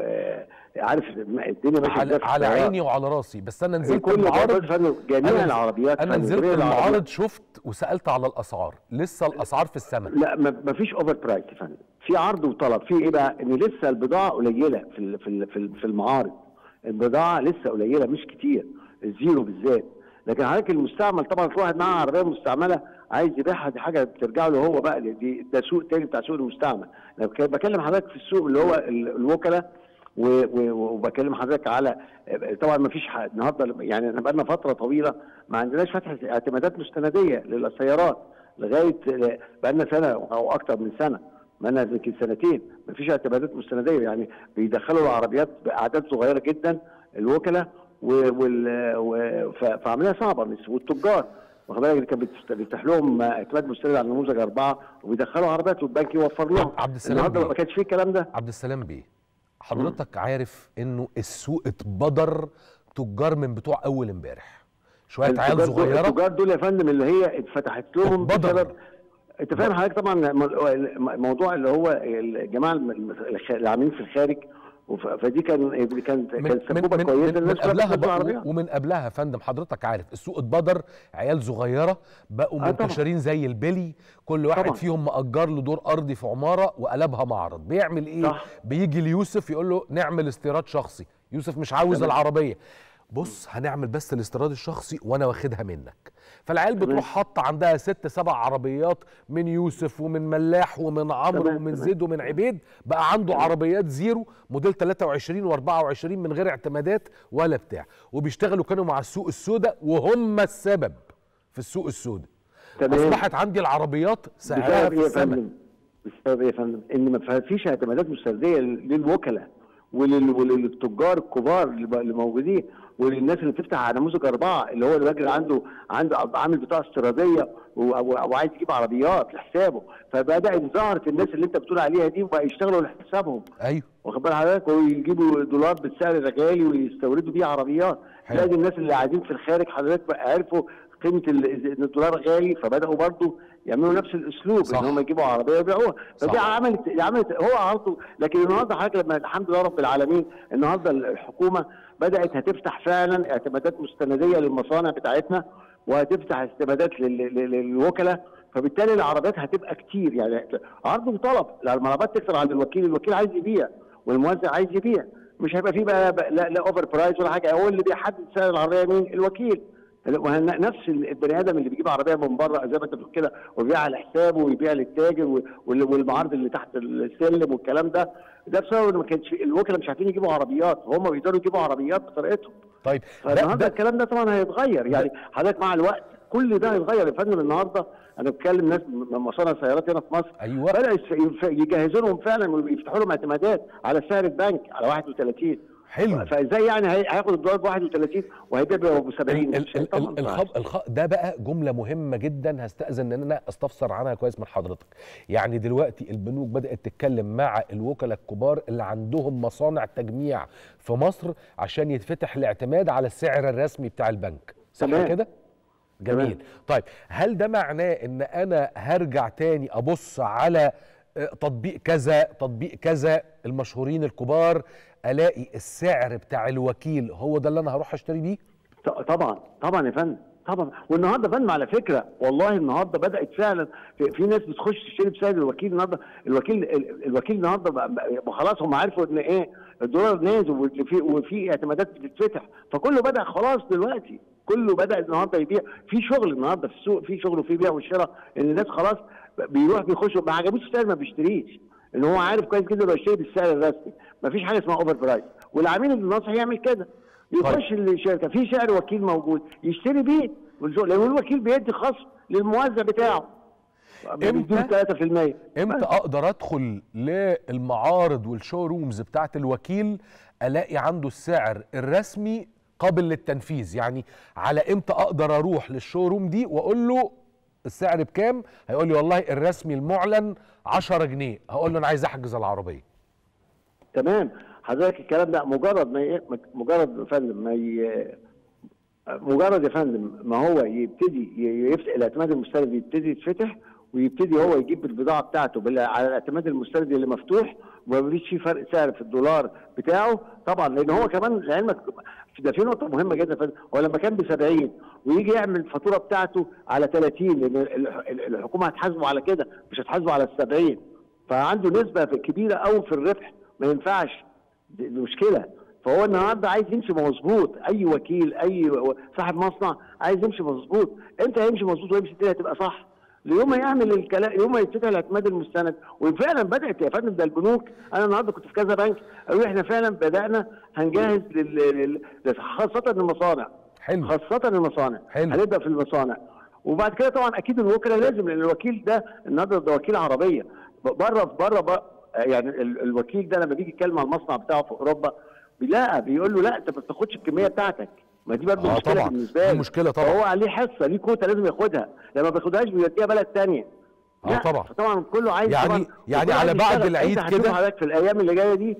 عارف الدنيا ماشيه على, على عيني وعلى راسي بس انا نزلت كل المعارض جميع أنا... العربيات انا نزلت المعارض شفت وسالت على الاسعار لسه الاسعار في السماء لا ما فيش اوفر برايس يا فندم في عرض وطلب في ايه بقى ان لسه البضاعه قليله في في في المعارض البضاعه لسه قليله مش كتير الزيرو بالذات لكن حضرتك المستعمل طبعا في واحد معاه عربيه مستعمله عايز يبيعها دي حاجه بترجع له هو بقى دي ده سوق تاني بتاع سوق المستعمل انا بكلم حضرتك في السوق اللي هو الوكلاء وبكلم حضرتك على طبعا ما فيش النهارده يعني احنا بقى لنا فتره طويله ما عندناش فتحه اعتمادات مستنديه للسيارات لغايه بقى لنا سنه او اكتر من سنه ما لنا يمكن سنتين ما فيش اعتمادات مستنديه يعني بيدخلوا العربيات باعداد صغيره جدا الوكلاء وال فعمليه صعبه والتجار واخد بالك كانت بتفتح لهم آه، اعتماد مستند على نموذج اربعه وبيدخلوا عربيات والبنك يوفر لهم عبد السلام النهارده ما كانش فيه الكلام ده عبد السلام بيه حضرتك م. عارف انه السوق اتبدر تجار من بتوع اول امبارح شويه عيال صغيره التجار دول يا فندم اللي هي اتفتحت لهم بسبب انت فاهم حضرتك طبعا الموضوع اللي هو الجماعه اللي عاملين في الخارج فدي كان كان كان سبوبه كويسه للناس من قبلها ومن قبلها يا فندم حضرتك عارف السوق اتبدر عيال صغيره بقوا آه منتشرين زي البلي كل واحد طبعا. فيهم مأجر له دور ارضي في عماره وقلبها معرض بيعمل ايه صح. بيجي ليوسف يقول له نعمل استيراد شخصي يوسف مش عاوز طبعا. العربيه بص هنعمل بس الاستيراد الشخصي وانا واخدها منك فالعيال بتروح حاطه عندها ست سبع عربيات من يوسف ومن ملاح ومن عمرو ومن زيد ومن عبيد بقى عنده عربيات زيرو موديل 23 و24 من غير اعتمادات ولا بتاع وبيشتغلوا كانوا مع السوق السوداء وهم السبب في السوق السوداء اصبحت عندي العربيات سعرها في إيه السماء بسبب إيه يا فندم؟ ان ما فيش اعتمادات مسترديه للوكلاء وللتجار الكبار اللي موجودين وللناس اللي بتفتح على نموذج اربعه اللي هو الراجل عنده عنده عامل بطاقه استيراديه وعايز يجيب عربيات لحسابه فبدات ظهرت الناس اللي انت بتقول عليها دي وبقى يشتغلوا لحسابهم ايوه واخد بال حضرتك ويجيبوا دولار بالسعر غالي ويستوردوا بيه عربيات تلاقي الناس اللي قاعدين في الخارج حضرتك بقى عرفوا قيمه الدولار غالي فبداوا برضه يعملوا نفس الاسلوب صح. ان هم يجيبوا عربيه ويبيعوها فدي عملت عملت هو عرضه لكن النهارده حضرتك لما الحمد لله رب العالمين النهارده الحكومه بدات هتفتح فعلا اعتمادات مستنديه للمصانع بتاعتنا وهتفتح استبادات للوكلاء فبالتالي العربيات هتبقى كتير يعني عرض وطلب لما العربيات تكثر عند الوكيل الوكيل عايز يبيع والموزع عايز يبيع مش هيبقى فيه بقى لا, لا اوفر برايس ولا حاجه هو اللي بيحدد سعر العربيه مين الوكيل نفس البني ادم اللي بيجيب عربيه من بره زي ما انت بتقول كده وبيبيع على حسابه ويبيع للتاجر والمعارض اللي تحت السلم والكلام ده ده بسبب ان ما كانش الوكلاء مش عارفين يجيبوا عربيات هم بيقدروا يجيبوا عربيات بطريقتهم طيب فالنهارده الكلام ده طبعا هيتغير يعني حضرتك مع الوقت كل ده هيتغير يا فندم النهارده انا بتكلم ناس من مصانع سيارات هنا في مصر ايوه بدأ يجهزوا لهم فعلا ويفتحوا لهم اعتمادات على سعر البنك على 31 حلو فازاي يعني هياخد الدولار ب 31 وهيبيع ب 70 الخب... الخ... ده بقى جمله مهمه جدا هستاذن ان انا استفسر عنها كويس من حضرتك يعني دلوقتي البنوك بدات تتكلم مع الوكلاء الكبار اللي عندهم مصانع تجميع في مصر عشان يتفتح الاعتماد على السعر الرسمي بتاع البنك صح كده جميل تمام. طيب هل ده معناه ان انا هرجع تاني ابص على آه، تطبيق كذا تطبيق كذا المشهورين الكبار الاقي السعر بتاع الوكيل هو ده اللي انا هروح اشتري بيه طبعا طبعا يا فندم طبعا والنهارده فندم على فكره والله النهارده بدات فعلا في ناس بتخش تشتري بسعر الوكيل النهارده الوكيل الوكيل النهارده خلاص هم عارفوا ان ايه الدولار نازل وفي وفي اعتمادات بتتفتح فكله بدا خلاص دلوقتي كله بدا النهارده يبيع في شغل النهارده في السوق في شغل وفي بيع وشراء ان الناس خلاص بيروح بيخش ما عجبوش السعر ما بيشتريش ان هو عارف كويس جدا لو اشتري بالسعر الرسمي مفيش حاجه اسمها اوفر برايس والعميل الناصح يعمل كده طيب. يخش طيب. الشركه في سعر وكيل موجود يشتري بيه لان الوكيل بيدي خصم للموزع بتاعه امتى 3% يعني امتى اقدر ادخل للمعارض والشو رومز بتاعه الوكيل الاقي عنده السعر الرسمي قابل للتنفيذ يعني على امتى اقدر اروح للشو روم دي واقول له السعر بكام هيقول لي والله الرسمي المعلن 10 جنيه هقول له انا عايز احجز العربيه تمام حضرتك الكلام ده مجرد ما مجرد يا فندم ما ي... مجرد يا فندم ما هو يبتدي يفتح الاعتماد المستند يبتدي يتفتح ويبتدي هو يجيب البضاعه بتاعته على الاعتماد المستند اللي مفتوح وما فيش فيه فرق سعر في الدولار بتاعه طبعا لان هو كمان لعلمك ده في نقطه مهمه جدا هو لما كان ب 70 ويجي يعمل الفاتوره بتاعته على 30 لان الحكومه هتحاسبه على كده مش هتحاسبه على ال 70 فعنده نسبه كبيره قوي في الربح ما ينفعش دي مشكله فهو النهارده عايز يمشي مظبوط اي وكيل اي صاحب مصنع عايز يمشي مظبوط امتى هيمشي مظبوط ويمشي الدنيا هتبقى صح يوم ما يعمل الكلام يوم ما يتفتح الاعتماد المستند وفعلا بدات يا فندم ده البنوك انا النهارده كنت في كذا بنك قالوا احنا فعلا بدانا هنجهز لل... خاصه المصانع حلو خاصه المصانع حلو هنبدا في المصانع وبعد كده طبعا اكيد الوكلاء لازم لان الوكيل ده النهارده ده وكيل عربيه بره بره يعني الوكيل ده لما بيجي يتكلم على المصنع بتاعه في اوروبا لا بيقول له لا انت ما بتاخدش الكميه بتاعتك ما دي برضه آه مشكله طبعًا. بالنسبه له مشكله طبعا هو عليه حصه ليه كوتا لازم ياخدها لما ما بياخدهاش بيوديها بلد ثانيه اه طبعا طبعا كله عايز يعني طبعًا يعني على بعد العيد كده حضرتك في الايام اللي جايه دي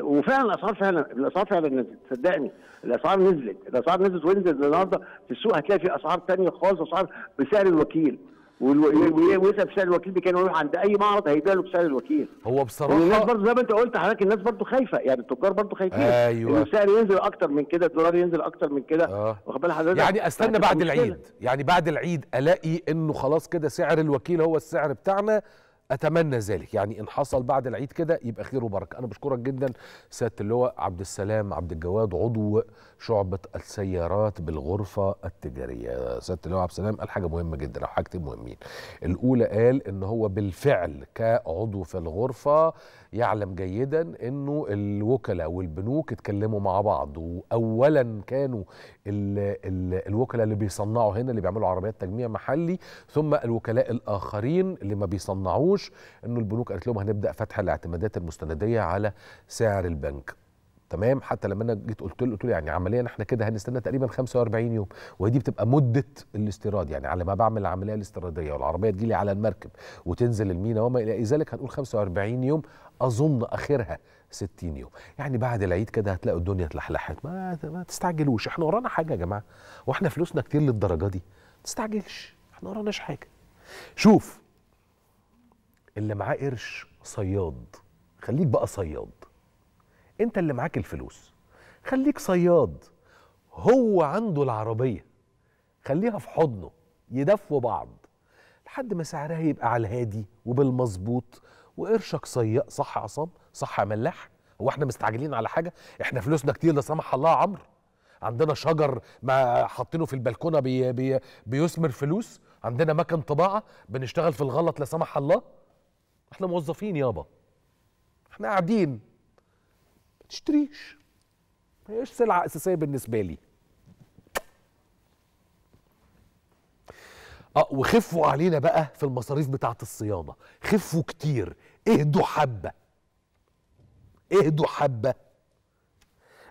وفعلا الاسعار فعلا الاسعار فعلا نزلت صدقني الاسعار نزلت الاسعار نزلت ونزلت النهارده في السوق هتلاقي في اسعار ثانيه خالص اسعار بسعر الوكيل ويسال سعر الوكيل بكام يروح عند اي معرض هيبيع له بسعر الوكيل هو بصراحه والناس برضه زي ما انت قلت حضرتك الناس برضه خايفه يعني التجار برضه خايفين ايوه السعر ينزل اكتر من كده الدولار ينزل اكتر من كده آه. واخد بال حضرتك يعني استنى بعد العيد يعني بعد العيد الاقي انه خلاص كده سعر الوكيل هو السعر بتاعنا اتمنى ذلك يعني ان حصل بعد العيد كده يبقى خير وبركه انا بشكرك جدا سياده اللواء عبد السلام عبد الجواد عضو شعبه السيارات بالغرفه التجاريه سياده اللواء عبد السلام قال حاجه مهمه جدا او حاجتين مهمين الاولى قال ان هو بالفعل كعضو في الغرفه يعلم جيدا انه الوكلاء والبنوك اتكلموا مع بعض واولا كانوا الوكلاء اللي بيصنعوا هنا اللي بيعملوا عربيات تجميع محلي ثم الوكلاء الاخرين اللي ما بيصنعوش انه البنوك قالت لهم هنبدا فتح الاعتمادات المستنديه على سعر البنك تمام حتى لما انا جيت قلت له قلت له يعني عمليا احنا كده هنستنى تقريبا 45 يوم وهي دي بتبقى مده الاستيراد يعني على ما بعمل العمليه الاستيراديه والعربيه تجي لي على المركب وتنزل المينا وما الى ذلك هنقول 45 يوم اظن اخرها 60 يوم يعني بعد العيد كده هتلاقوا الدنيا اتلحلحت ما, ما تستعجلوش احنا ورانا حاجه يا جماعه واحنا فلوسنا كتير للدرجه دي ما تستعجلش احنا وراناش حاجه شوف اللي معاه قرش صياد خليك بقى صياد انت اللي معاك الفلوس خليك صياد هو عنده العربيه خليها في حضنه يدفوا بعض لحد ما سعرها يبقى على الهادي وبالمظبوط وقرشك صياء صح عصام صح ملاح هو احنا مستعجلين على حاجه احنا فلوسنا كتير لا سمح الله عمرو عندنا شجر ما حاطينه في البلكونه بي بي بيثمر فلوس عندنا مكان طباعه بنشتغل في الغلط لا سمح الله احنا موظفين يابا احنا قاعدين ما تشتريش هيش سلعه اساسيه بالنسبه لي اه وخفوا علينا بقى في المصاريف بتاعه الصيانه خفوا كتير اهدوا حبه اهدوا حبه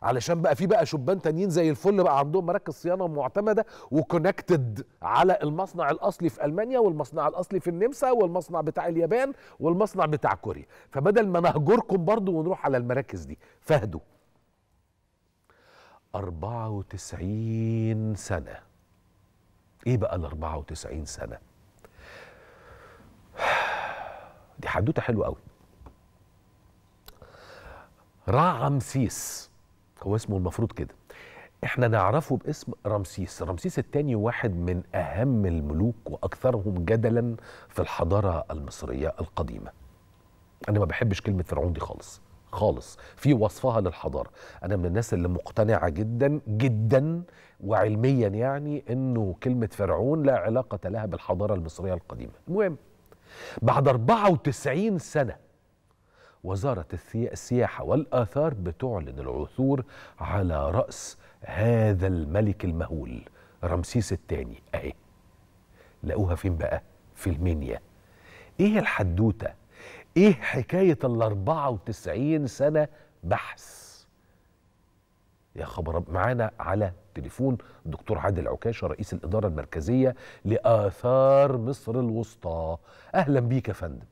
علشان بقى في بقى شبان تانيين زي الفل بقى عندهم مراكز صيانه معتمده وكونكتد على المصنع الاصلي في المانيا والمصنع الاصلي في النمسا والمصنع بتاع اليابان والمصنع بتاع كوريا فبدل ما نهجركم برضو ونروح على المراكز دي فاهدوا 94 سنه ايه بقى ال 94 سنه دي حدوته حلوه قوي رامسيس رمسيس هو اسمه المفروض كده احنا نعرفه باسم رمسيس رمسيس الثاني واحد من اهم الملوك واكثرهم جدلا في الحضاره المصريه القديمه انا ما بحبش كلمه فرعون دي خالص خالص في وصفها للحضاره انا من الناس اللي مقتنعه جدا جدا وعلميا يعني انه كلمه فرعون لا علاقه لها بالحضاره المصريه القديمه المهم بعد 94 سنة وزارة السياحة والآثار بتعلن العثور على رأس هذا الملك المهول رمسيس الثاني أهي لقوها فين بقى؟ في المنيا إيه الحدوتة؟ إيه حكاية ال 94 سنة بحث؟ يا خبر معانا على التليفون الدكتور عادل عكاشه رئيس الاداره المركزيه لاثار مصر الوسطى اهلا بيك يا فندم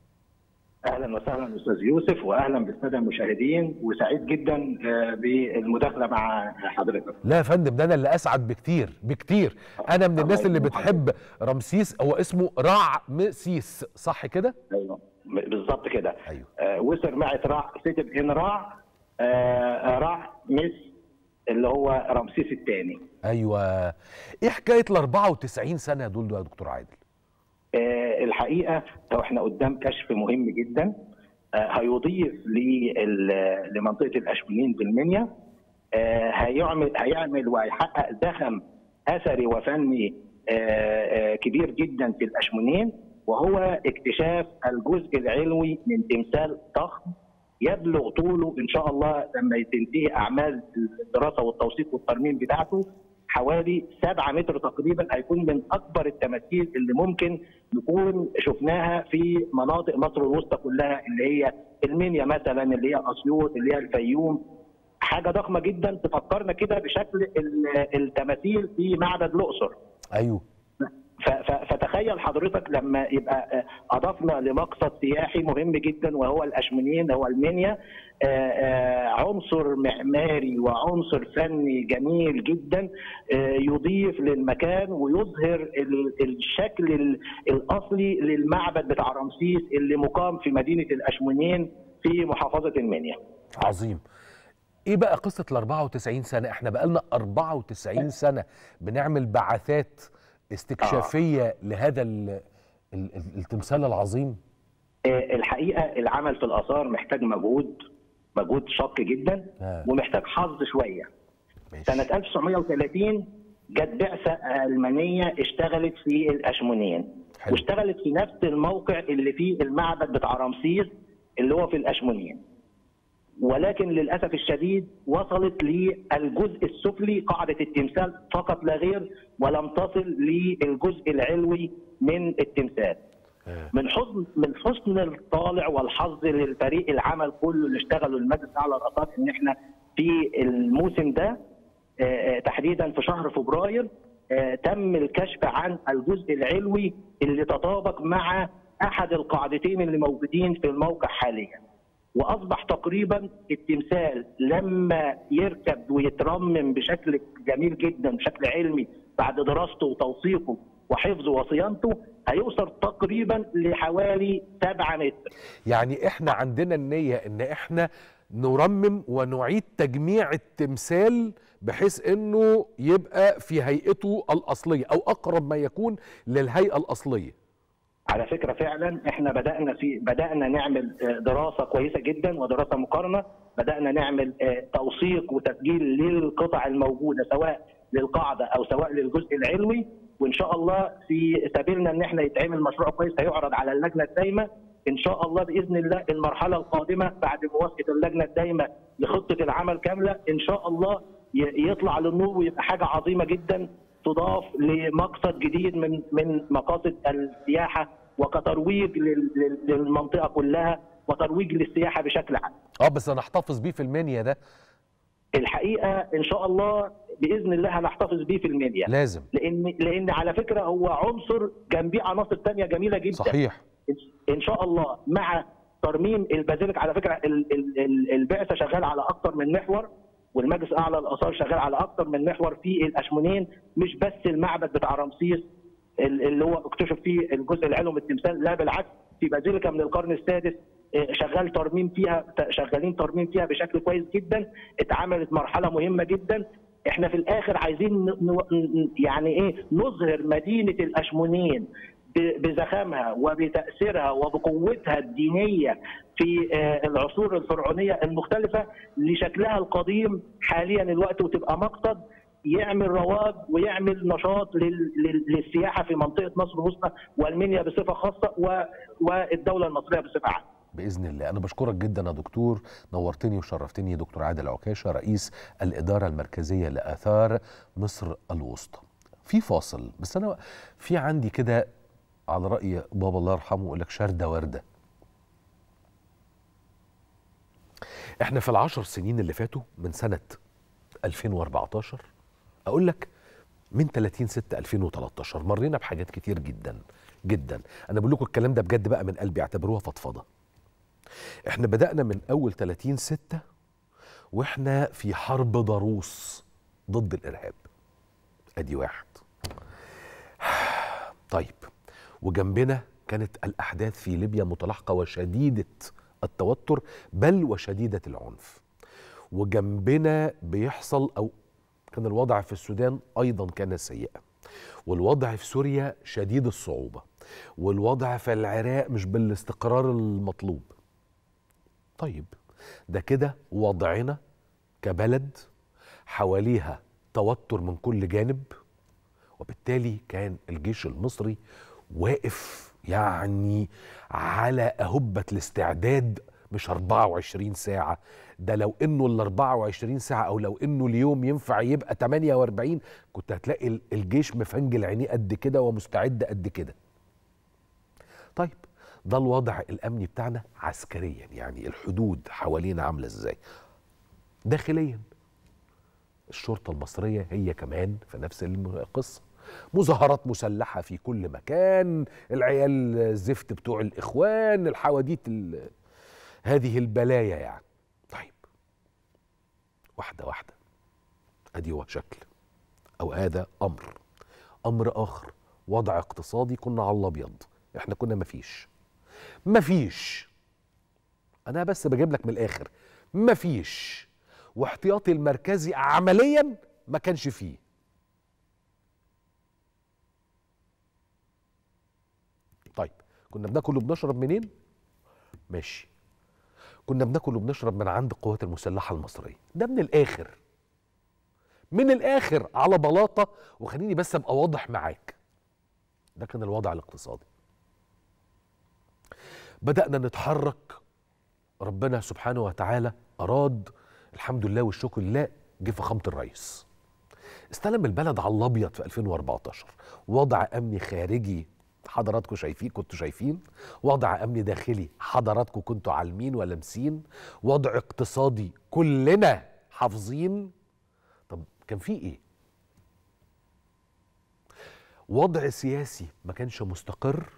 اهلا وسهلا استاذ يوسف واهلا بالساده المشاهدين وسعيد جدا آه، بالمداخله مع حضرتك. لا يا فندم ده انا اللي اسعد بكتير بكتير انا من الناس اللي بتحب رمسيس هو اسمه رع مسيس صح كده؟ ايوه بالظبط كده. ايوه آه معت رع راع ستب ان رع آه مس اللي هو رمسيس الثاني ايوه ايه حكايه ال 94 سنه دول يا دكتور عادل آه الحقيقه لو احنا قدام كشف مهم جدا آه هيضيف لمنطقه الاشبيلين بالمنيا آه هيعمل هيعمل وهيحقق زخم اثري وفني آه، آه، كبير جدا في الاشمونين وهو اكتشاف الجزء العلوي من تمثال ضخم يبلغ طوله ان شاء الله لما تنتهي اعمال الدراسه والتوثيق والترميم بتاعته حوالي 7 متر تقريبا هيكون من اكبر التماثيل اللي ممكن نكون شفناها في مناطق مصر الوسطى كلها اللي هي المنيا مثلا اللي هي اسيوط اللي هي الفيوم حاجه ضخمه جدا تفكرنا كده بشكل التماثيل في معبد الاقصر. ايوه فتخيل حضرتك لما يبقى آه، اضفنا لمقصد سياحي مهم جدا وهو الاشمنين هو المنيا آه، آه، عنصر معماري وعنصر فني جميل جدا يضيف للمكان ويظهر الشكل الاصلي للمعبد بتاع رمسيس اللي مقام في مدينه الاشمنين في محافظه المنيا. عظيم. ايه بقى قصه ال 94 سنه؟ احنا بقى لنا 94 سنه بنعمل بعثات آه. استكشافيه آه. لهذا التمثال العظيم آه، الحقيقه العمل في الاثار محتاج مجهود مجهود شاق جدا آه. ومحتاج حظ شويه ماشي. سنه 1930 جت بعثه المانيه اشتغلت في الاشمونين واشتغلت في نفس الموقع اللي فيه المعبد بتاع رمسيس اللي هو في الاشمونين ولكن للاسف الشديد وصلت للجزء السفلي قاعده التمثال فقط لا غير ولم تصل للجزء العلوي من التمثال. آه. من حسن من حسن الطالع والحظ للفريق العمل كله اللي اشتغلوا المجلس على للارصاد ان احنا في الموسم ده آه، آه، تحديدا في شهر فبراير تم الكشف عن الجزء العلوي اللي تطابق مع احد القاعدتين اللي موجودين في الموقع حاليا. واصبح تقريبا التمثال لما يركب ويترمم بشكل جميل جدا بشكل علمي بعد دراسته وتوثيقه وحفظه وصيانته هيوصل تقريبا لحوالي 7 متر يعني احنا عندنا النيه ان احنا نرمم ونعيد تجميع التمثال بحيث انه يبقى في هيئته الاصليه او اقرب ما يكون للهيئه الاصليه على فكره فعلا احنا بدانا في بدانا نعمل آه، دراسه كويسه جدا ودراسه مقارنه بدانا نعمل آه، توثيق وتسجيل للقطع الموجوده سواء للقاعده او سواء للجزء العلوي وان شاء الله في سبيلنا ان احنا يتعمل مشروع كويس هيعرض على اللجنه الدايمه ان شاء الله باذن الله المرحله القادمه بعد موافقه اللجنه الدايمه لخطه العمل كامله ان شاء الله يطلع للنور ويبقى حاجه عظيمه جدا تضاف لمقصد جديد من من مقاصد السياحه وكترويج للمنطقه كلها وترويج للسياحه بشكل عام. اه بس هنحتفظ بيه في المنيا ده. الحقيقه ان شاء الله باذن الله هنحتفظ بيه في المنيا. لازم. لان لان على فكره هو عنصر جنبيه عناصر ثانيه جميله جدا. صحيح. ان شاء الله مع ترميم البازيلك على فكره البعثه شغاله على اكثر من محور والمجلس الاعلى للاثار شغال على اكثر من محور في الاشمونين مش بس المعبد بتاع رمسيس اللي هو اكتشف فيه الجزء العلوي من التمثال لا بالعكس في بازيليكا من القرن السادس آه، شغال ترميم فيها شغالين ترميم فيها بشكل كويس جدا اتعملت مرحله مهمه جدا احنا في الاخر عايزين يعني ايه نظهر مدينه الاشمونين بزخامها وبتاثيرها وبقوتها الدينيه في آه، العصور الفرعونيه المختلفه لشكلها القديم حاليا الوقت وتبقى مقصد يعمل رواد ويعمل نشاط للسياحه في منطقه مصر الوسطى والمنيا بصفه خاصه والدوله المصريه بصفه عامه. باذن الله انا بشكرك جدا يا دكتور نورتني وشرفتني يا دكتور عادل عكاشه رئيس الاداره المركزيه لاثار مصر الوسطى في فاصل بس انا في عندي كده على راي بابا الله يرحمه يقول لك شارده ورده احنا في العشر سنين اللي فاتوا من سنه 2014 اقول لك من 30 6 2013 مرينا بحاجات كتير جدا جدا انا بقول لكم الكلام ده بجد بقى من قلبي اعتبروها فضفضه احنا بدانا من اول 30 6 واحنا في حرب ضروس ضد الارهاب ادي واحد طيب وجنبنا كانت الأحداث في ليبيا متلاحقة وشديدة التوتر بل وشديدة العنف وجنبنا بيحصل أو كان الوضع في السودان أيضا كان سيئا والوضع في سوريا شديد الصعوبة والوضع في العراق مش بالاستقرار المطلوب طيب ده كده وضعنا كبلد حواليها توتر من كل جانب وبالتالي كان الجيش المصري واقف يعني على أهبة الاستعداد مش 24 ساعة ده لو انه ال 24 ساعة او لو انه اليوم ينفع يبقى 48 كنت هتلاقي الجيش مفنجل عينيه قد كده ومستعد قد كده طيب ده الوضع الامني بتاعنا عسكريا يعني الحدود حوالينا عامله ازاي داخليا الشرطه المصريه هي كمان في نفس القصه مظاهرات مسلحه في كل مكان العيال الزفت بتوع الاخوان الحواديت هذه البلايا يعني طيب واحده واحده ادي هو شكل او هذا امر امر اخر وضع اقتصادي كنا على الابيض احنا كنا مفيش مفيش انا بس بجيب لك من الاخر مفيش واحتياطي المركزي عمليا ما كانش فيه كنا بناكل وبنشرب منين ماشي كنا بناكل وبنشرب من عند القوات المسلحه المصريه ده من الاخر من الاخر على بلاطه وخليني بس ابقى واضح معاك ده كان الوضع الاقتصادي بدانا نتحرك ربنا سبحانه وتعالى اراد الحمد لله والشكر لله جه فخامه الرئيس استلم البلد على الابيض في 2014 وضع امني خارجي حضراتكم شايفين كنتوا شايفين وضع امن داخلي حضراتكم كنتوا عالمين ولامسين وضع اقتصادي كلنا حافظين طب كان في ايه وضع سياسي ما كانش مستقر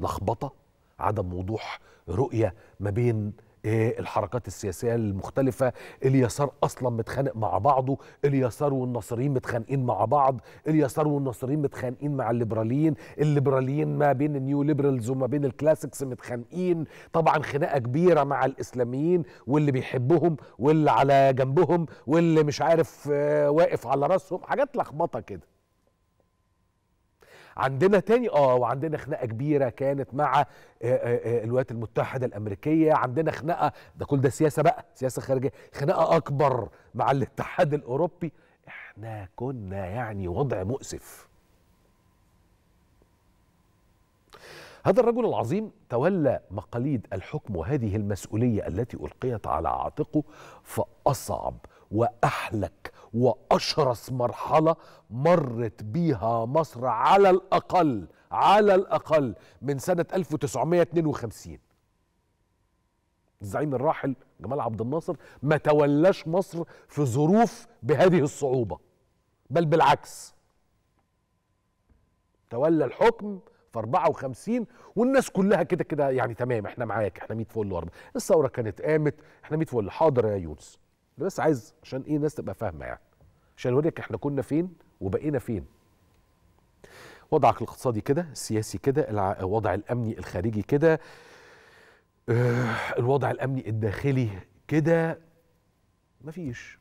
لخبطه عدم وضوح رؤيه ما بين إيه الحركات السياسيه المختلفه اليسار اصلا متخانق مع بعضه اليسار والنصريين متخانقين مع بعض اليسار والنصريين متخانقين مع الليبراليين الليبراليين ما بين النيو ليبرالز وما بين الكلاسيكس متخانقين طبعا خناقه كبيره مع الاسلاميين واللي بيحبهم واللي على جنبهم واللي مش عارف آه، واقف على راسهم حاجات لخبطه كده عندنا تاني اه وعندنا خناقه كبيره كانت مع آه، آه، آه، الولايات المتحده الامريكيه عندنا خناقه ده كل ده سياسه بقى سياسه خارجيه خناقه اكبر مع الاتحاد الاوروبي احنا كنا يعني وضع مؤسف هذا الرجل العظيم تولى مقاليد الحكم وهذه المسؤوليه التي القيت على عاتقه فاصعب واحلك واشرس مرحله مرت بيها مصر على الاقل على الاقل من سنه 1952 الزعيم الراحل جمال عبد الناصر ما تولاش مصر في ظروف بهذه الصعوبه بل بالعكس تولى الحكم في 54 والناس كلها كده كده يعني تمام احنا معاك احنا 100 فل الثوره كانت قامت احنا 100 فل حاضر يا يونس انا بس عايز عشان ايه الناس تبقى فاهمه يعني عشان اوريك احنا كنا فين وبقينا فين وضعك الاقتصادي كده السياسي كده الوضع الامني الخارجي كده آه، الوضع الامني الداخلي كده مفيش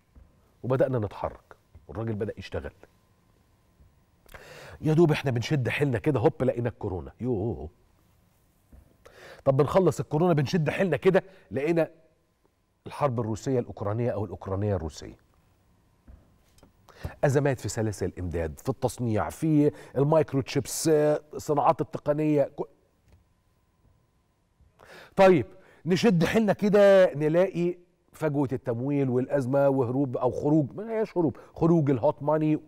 وبدانا نتحرك والراجل بدا يشتغل يا دوب احنا بنشد حيلنا كده هوب لقينا الكورونا يوه طب بنخلص الكورونا بنشد حيلنا كده لقينا الحرب الروسية الأوكرانية أو الأوكرانية الروسية أزمات في سلاسل الإمداد في التصنيع في المايكرو تشيبس صناعات التقنية طيب نشد حلنا كده نلاقي فجوة التمويل والأزمة وهروب أو خروج ما هياش هروب خروج الهوت ماني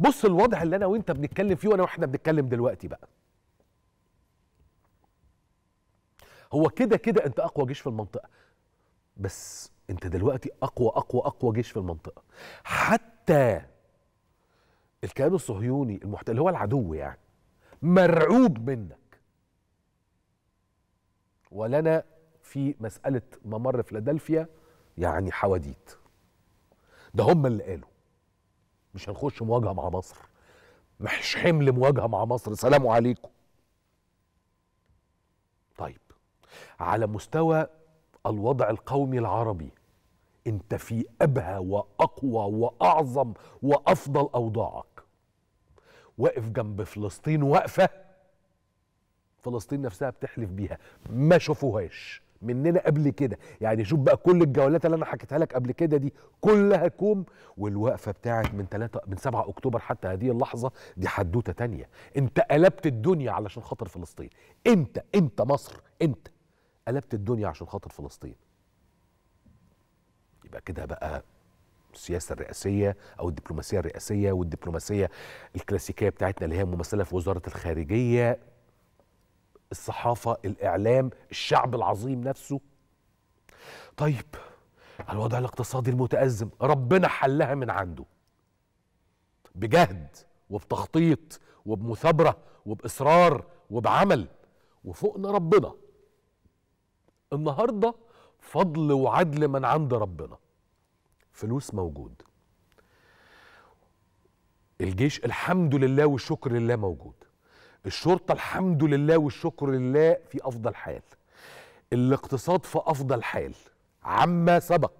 بص الوضع اللي أنا وأنت بنتكلم فيه وأنا وإحنا بنتكلم دلوقتي بقى هو كده كده انت اقوى جيش في المنطقه بس انت دلوقتي اقوى اقوى اقوى جيش في المنطقه حتى الكيان الصهيوني المحتل اللي هو العدو يعني مرعوب منك ولنا في مساله ممر فيلادلفيا يعني حواديت ده هم اللي قالوا مش هنخش مواجهه مع مصر مش حمل مواجهه مع مصر سلام عليكم طيب على مستوى الوضع القومي العربي انت في ابهى واقوى واعظم وافضل اوضاعك واقف جنب فلسطين واقفه فلسطين نفسها بتحلف بيها ما شافوهاش مننا قبل كده يعني شوف بقى كل الجولات اللي انا حكيتها لك قبل كده دي كلها كوم والوقفه بتاعت من 3 من 7 اكتوبر حتى هذه اللحظه دي حدوته تانية انت قلبت الدنيا علشان خاطر فلسطين انت انت مصر انت قلبت الدنيا عشان خاطر فلسطين يبقى كده بقى السياسه الرئاسيه او الدبلوماسيه الرئاسيه والدبلوماسيه الكلاسيكيه بتاعتنا اللي هي ممثله في وزاره الخارجيه الصحافه الاعلام الشعب العظيم نفسه طيب الوضع الاقتصادي المتازم ربنا حلها من عنده بجهد وبتخطيط وبمثابره وباصرار وبعمل وفوقنا ربنا النهارده فضل وعدل من عند ربنا فلوس موجود الجيش الحمد لله والشكر لله موجود الشرطة الحمد لله والشكر لله في أفضل حال الاقتصاد في أفضل حال عما سبق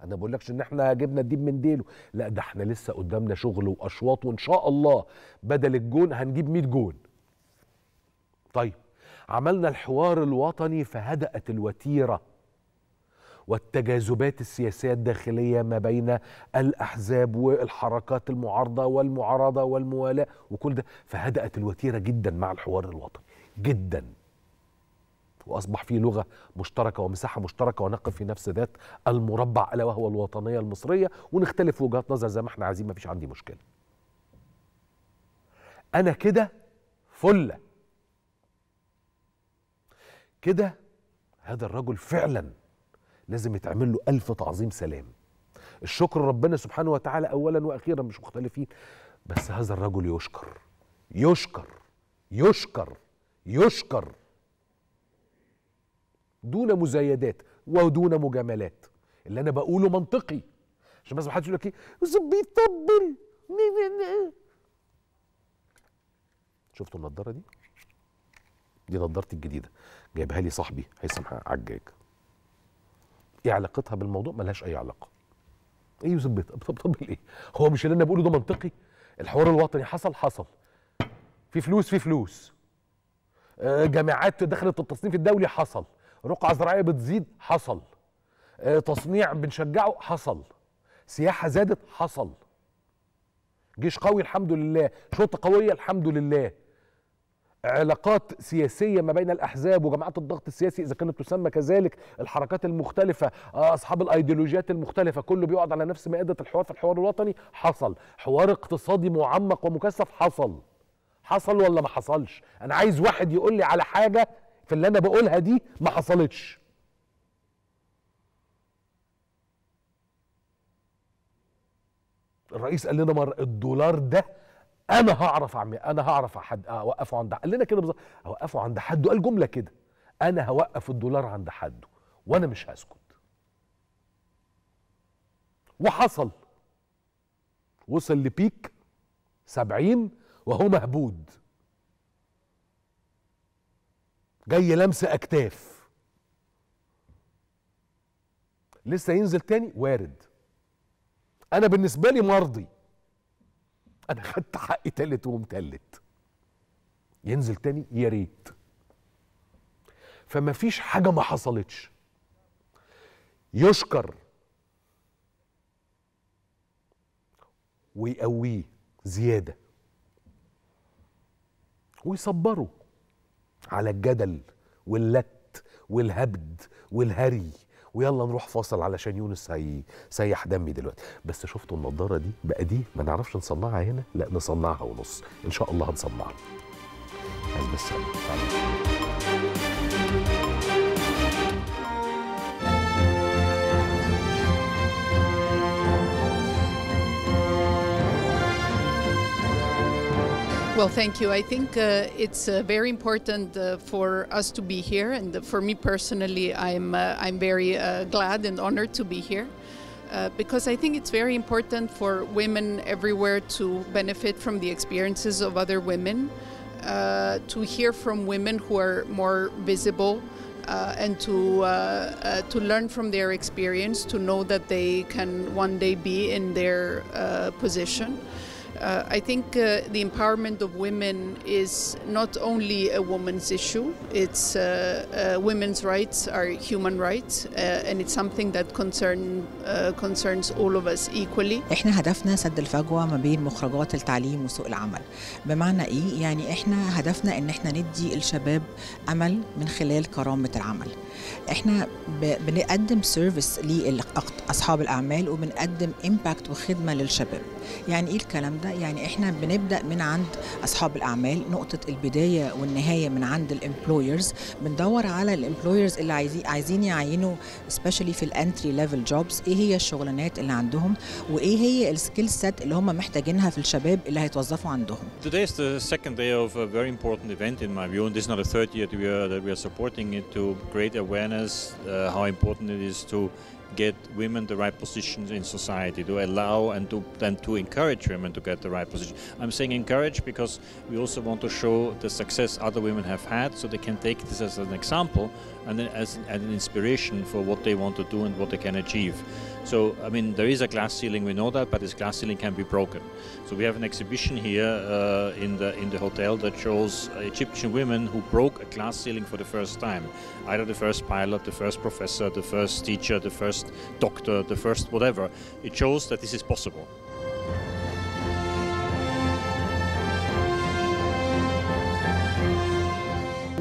أنا ما بقولكش إن إحنا جبنا الدين من ديله لا ده إحنا لسه قدامنا شغل وأشواط وإن شاء الله بدل الجون هنجيب 100 جون طيب عملنا الحوار الوطني فهدأت الوتيرة والتجاذبات السياسية الداخلية ما بين الأحزاب والحركات المعارضة والمعارضة والموالاة وكل ده فهدأت الوتيرة جدا مع الحوار الوطني جدا وأصبح في لغة مشتركة ومساحة مشتركة ونقف في نفس ذات المربع ألا وهو الوطنية المصرية ونختلف وجهات نظر زي ما احنا عايزين ما فيش عندي مشكلة أنا كده فله كده هذا الرجل فعلا لازم يتعمل له ألف تعظيم سلام الشكر ربنا سبحانه وتعالى أولا وأخيرا مش مختلفين بس هذا الرجل يشكر يشكر يشكر يشكر دون مزايدات ودون مجاملات اللي انا بقوله منطقي عشان بس ما حدش يقول لك ايه بيطبل شفتوا النضاره دي دي نضارتي الجديده جايبها لي صاحبي هيثم عجاج ايه علاقتها بالموضوع ملهاش اي علاقه ايه طب طب ايه هو مش اللي انا بقوله ده منطقي الحوار الوطني حصل حصل في فلوس في فلوس آه، جامعات دخلت التصنيف الدولي حصل رقعة زراعية بتزيد حصل آه، تصنيع بنشجعه حصل سياحة زادت حصل جيش قوي الحمد لله شرطة قوية الحمد لله علاقات سياسيه ما بين الاحزاب وجماعات الضغط السياسي اذا كانت تسمى كذلك الحركات المختلفه آه، اصحاب الايديولوجيات المختلفه كله بيقعد على نفس مائده الحوار في الحوار الوطني حصل حوار اقتصادي معمق ومكثف حصل حصل ولا ما حصلش انا عايز واحد يقول لي على حاجه في اللي انا بقولها دي ما حصلتش الرئيس قال لنا مره الدولار ده انا هعرف اعمل انا هعرف حد اوقفه عند قال لنا كده بالظبط اوقفه عند حده قال جمله كده انا هوقف الدولار عند حده وانا مش هسكت وحصل وصل لبيك سبعين وهو مهبود جاي لمس اكتاف لسه ينزل تاني وارد انا بالنسبه لي مرضي انا خدت حقي تالت ومتلت ينزل تاني يا ريت فما فيش حاجه ما حصلتش يشكر ويقويه زياده ويصبره على الجدل واللت والهبد والهري ويلا نروح فاصل علشان يونس هي سيح دمي دلوقتي بس شفتوا النضاره دي بقى دي ما نعرفش نصنعها هنا لا نصنعها ونص ان شاء الله هنصنعها بس سلام. Well, thank you. I think uh, it's uh, very important uh, for us to be here, and for me personally, I'm uh, I'm very uh, glad and honored to be here. Uh, because I think it's very important for women everywhere to benefit from the experiences of other women, to hear from women who are more visible, uh, and to uh, uh, to learn from their experience to know that they can one day be in their position. Uh, I think uh, the empowerment of women is not only a woman's issue, it's uh, women's rights are human rights and it's something that concern, concerns all of us equally. احنا هدفنا سد الفجوة ما بين مخرجات التعليم وسوق العمل بمعنى ايه؟ يعني احنا هدفنا ان احنا ندي الشباب امل من خلال كرامة العمل احنا بنقدم سيرفيس لاصحاب الاعمال وبنقدم امباكت وخدمه للشباب يعني ايه الكلام ده يعني احنا بنبدا من عند اصحاب الاعمال نقطه البدايه والنهايه من عند الامبلويرز بندور على الامبلويرز اللي عايزين عايزين يعينوا سبيشالي في الانتري ليفل جوبز ايه هي الشغلانات اللي عندهم وايه هي السكيل سيت اللي هم محتاجينها في الشباب اللي هيتوظفوا عندهم Today is the second day of a very important event in my view and this is not the third year that we are, that we are supporting it to create awareness awareness uh, how important it is to get women the right positions in society, to allow and to then to encourage women to get the right position. I'm saying encourage because we also want to show the success other women have had so they can take this as an example and as, as an inspiration for what they want to do and what they can achieve. So, I mean, there is a glass ceiling, we know that, but this glass ceiling can be broken. So we have an exhibition here uh, in, the, in the hotel that shows Egyptian women who broke a glass ceiling for the first time. Either the first pilot, the first professor, the first teacher, the first doctor, the first whatever. It shows that this is possible.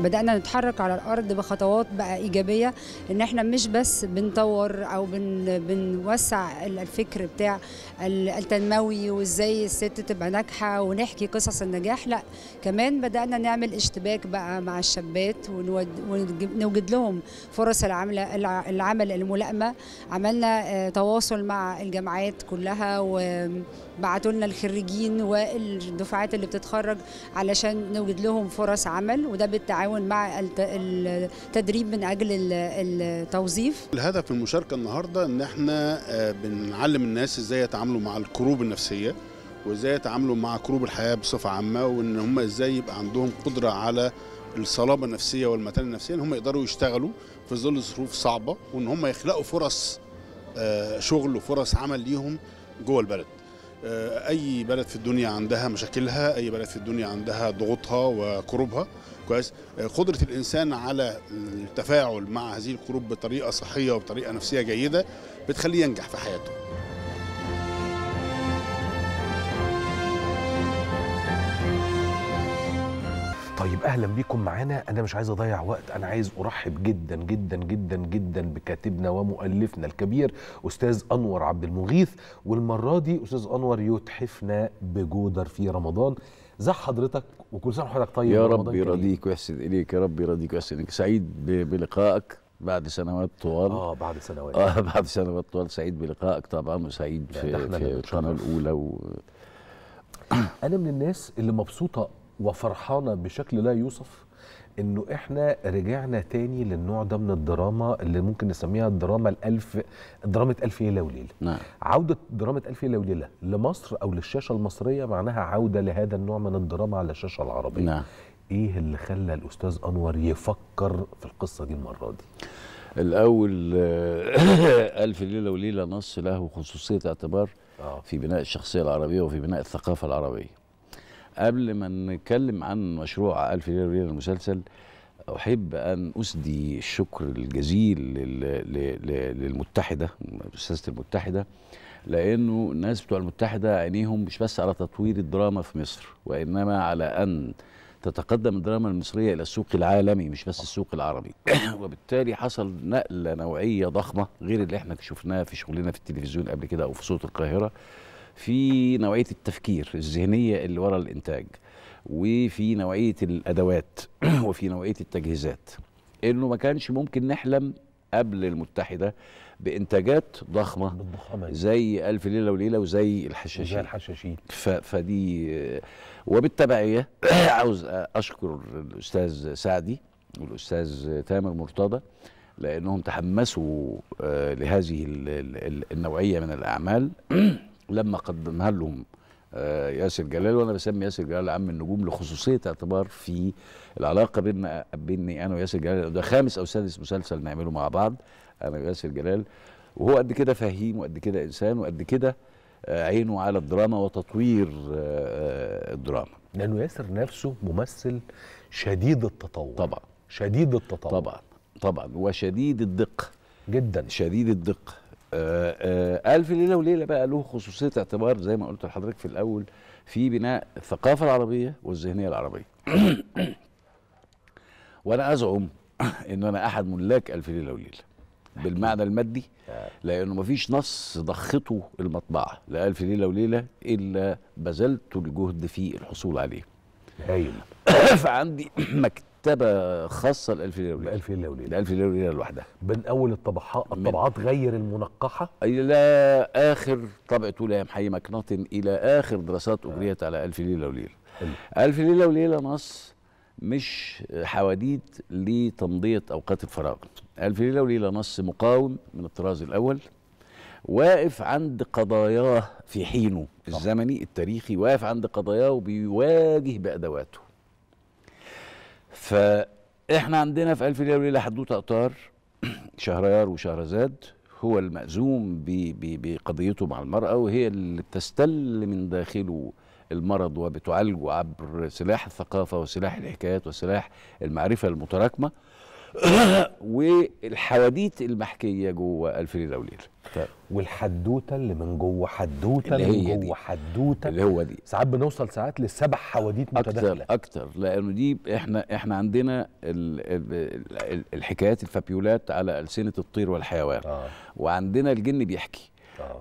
بدأنا نتحرك على الأرض بخطوات بقى إيجابية إن إحنا مش بس بنطور أو بن بنوسع الفكر بتاع التنموي وإزاي الست تبقى ناجحة ونحكي قصص النجاح لا كمان بدأنا نعمل اشتباك بقى مع الشابات ونوجد لهم فرص العمل العمل الملائمة عملنا آه، تواصل مع الجامعات كلها و بعتوا لنا الخريجين والدفعات اللي بتتخرج علشان نوجد لهم فرص عمل وده بالتعاون مع التدريب من اجل التوظيف الهدف من المشاركه النهارده ان احنا آه، بنعلم الناس ازاي يتعاملوا مع الكروب النفسيه وازاي يتعاملوا مع كروب الحياه بصفه عامه وان هم ازاي يبقى عندهم قدره على الصلابه النفسيه والمتانه النفسيه ان هم يقدروا يشتغلوا في ظل ظروف صعبه وان هم يخلقوا فرص آه، شغل وفرص عمل ليهم جوه البلد آه، اي بلد في الدنيا عندها مشاكلها اي بلد في الدنيا عندها ضغوطها وكروبها كويس آه، قدره الانسان على التفاعل مع هذه الكروب بطريقه صحيه وبطريقه نفسيه جيده بتخليه ينجح في حياته طيب اهلا بيكم معانا انا مش عايز اضيع وقت انا عايز ارحب جدا جدا جدا جدا بكاتبنا ومؤلفنا الكبير استاذ انور عبد المغيث والمره دي استاذ انور يتحفنا بجودر في رمضان زي حضرتك وكل سنه وحضرتك طيب يا رب يرضيك ويحسن اليك يا رب يرضيك ويحسن اليك سعيد بلقائك بعد سنوات طوال اه بعد سنوات اه بعد سنوات طوال سعيد بلقائك طبعا وسعيد في, في القناه الاولى و... انا من الناس اللي مبسوطه وفرحانه بشكل لا يوصف انه احنا رجعنا تاني للنوع ده من الدراما اللي ممكن نسميها الدراما الالف دراما الف ليله وليله نعم. عوده دراما الف ليله وليله لمصر او للشاشه المصريه معناها عوده لهذا النوع من الدراما على الشاشه العربيه نعم. ايه اللي خلى الاستاذ انور يفكر في القصه دي المره دي الاول آه، الف ليله وليله نص له خصوصيه اعتبار آه. في بناء الشخصيه العربيه وفي بناء الثقافه العربيه قبل ما نتكلم عن مشروع ألف ليرة وليلة المسلسل أحب أن أسدي الشكر الجزيل للمتحدة مؤسسة المتحدة لأنه الناس بتوع المتحدة عينيهم مش بس على تطوير الدراما في مصر وإنما على أن تتقدم الدراما المصرية إلى السوق العالمي مش بس السوق العربي وبالتالي حصل نقلة نوعية ضخمة غير اللي احنا شفناها في شغلنا في التلفزيون قبل كده أو في صوت القاهرة في نوعيه التفكير الذهنيه اللي ورا الانتاج وفي نوعيه الادوات وفي نوعيه التجهيزات انه ما كانش ممكن نحلم قبل المتحده بانتاجات ضخمه بالضخامه زي الف ليله وليله وزي الحشاشين زي الحشاشين فدي وبالتبعيه عاوز اشكر الاستاذ سعدي والاستاذ تامر مرتضى لانهم تحمسوا آه، لهذه النوعيه من الاعمال لما قدمها لهم آه، ياسر جلال وانا بسمي ياسر جلال عم النجوم لخصوصيه اعتبار في العلاقه بين بيني انا وياسر جلال ده خامس او سادس مسلسل نعمله مع بعض انا وياسر جلال وهو قد كده فهيم وقد كده انسان وقد كده آه، عينه على الدراما وتطوير آه، الدراما لانه ياسر نفسه ممثل شديد التطور طبعا شديد التطور طبعا طبعا وشديد الدقه جدا شديد الدقه آه، آه، ألف ليلة وليلة بقى له خصوصية اعتبار زي ما قلت لحضرتك في الأول في بناء الثقافة العربية والذهنية العربية وأنا أزعم أن أنا أحد ملاك ألف ليلة وليلة بالمعنى المادي لأنه ما فيش نص ضخته المطبعة لألف ليلة وليلة إلا بذلت الجهد في الحصول عليه فعندي مكتب مكتبه خاصه لألف ليله وليله لألف ليله وليله لألف ليله وليله لوحدها من اول الطبعات الطبعات غير المنقحه الى اخر طبعه ولاية حي مكناطن الى اخر دراسات اجريت آه. على ألف ليله وليله ألف ليله وليله نص مش حواديت لتمضيه اوقات الفراغ ألف ليله وليله نص مقاوم من الطراز الاول واقف عند قضاياه في حينه الزمني التاريخي واقف عند قضاياه وبيواجه بأدواته فاحنا عندنا في الف ليله وليله حدوته اطار شهريار وشهرزاد هو المأزوم بقضيته مع المرأة وهي اللي بتستل من داخله المرض وبتعالجه عبر سلاح الثقافة وسلاح الحكايات وسلاح المعرفة المتراكمة والحواديت المحكيه جوه الف ليله وليله والحدوته اللي من جوه حدوته اللي, هي من جوه حدوته اللي هو دي ساعات بنوصل ساعات لسبع حواديت متداخله اكتر اكتر لانه دي احنا احنا عندنا الـ الـ الحكايات الفابيولات على السنه الطير والحيوان آه. وعندنا الجن بيحكي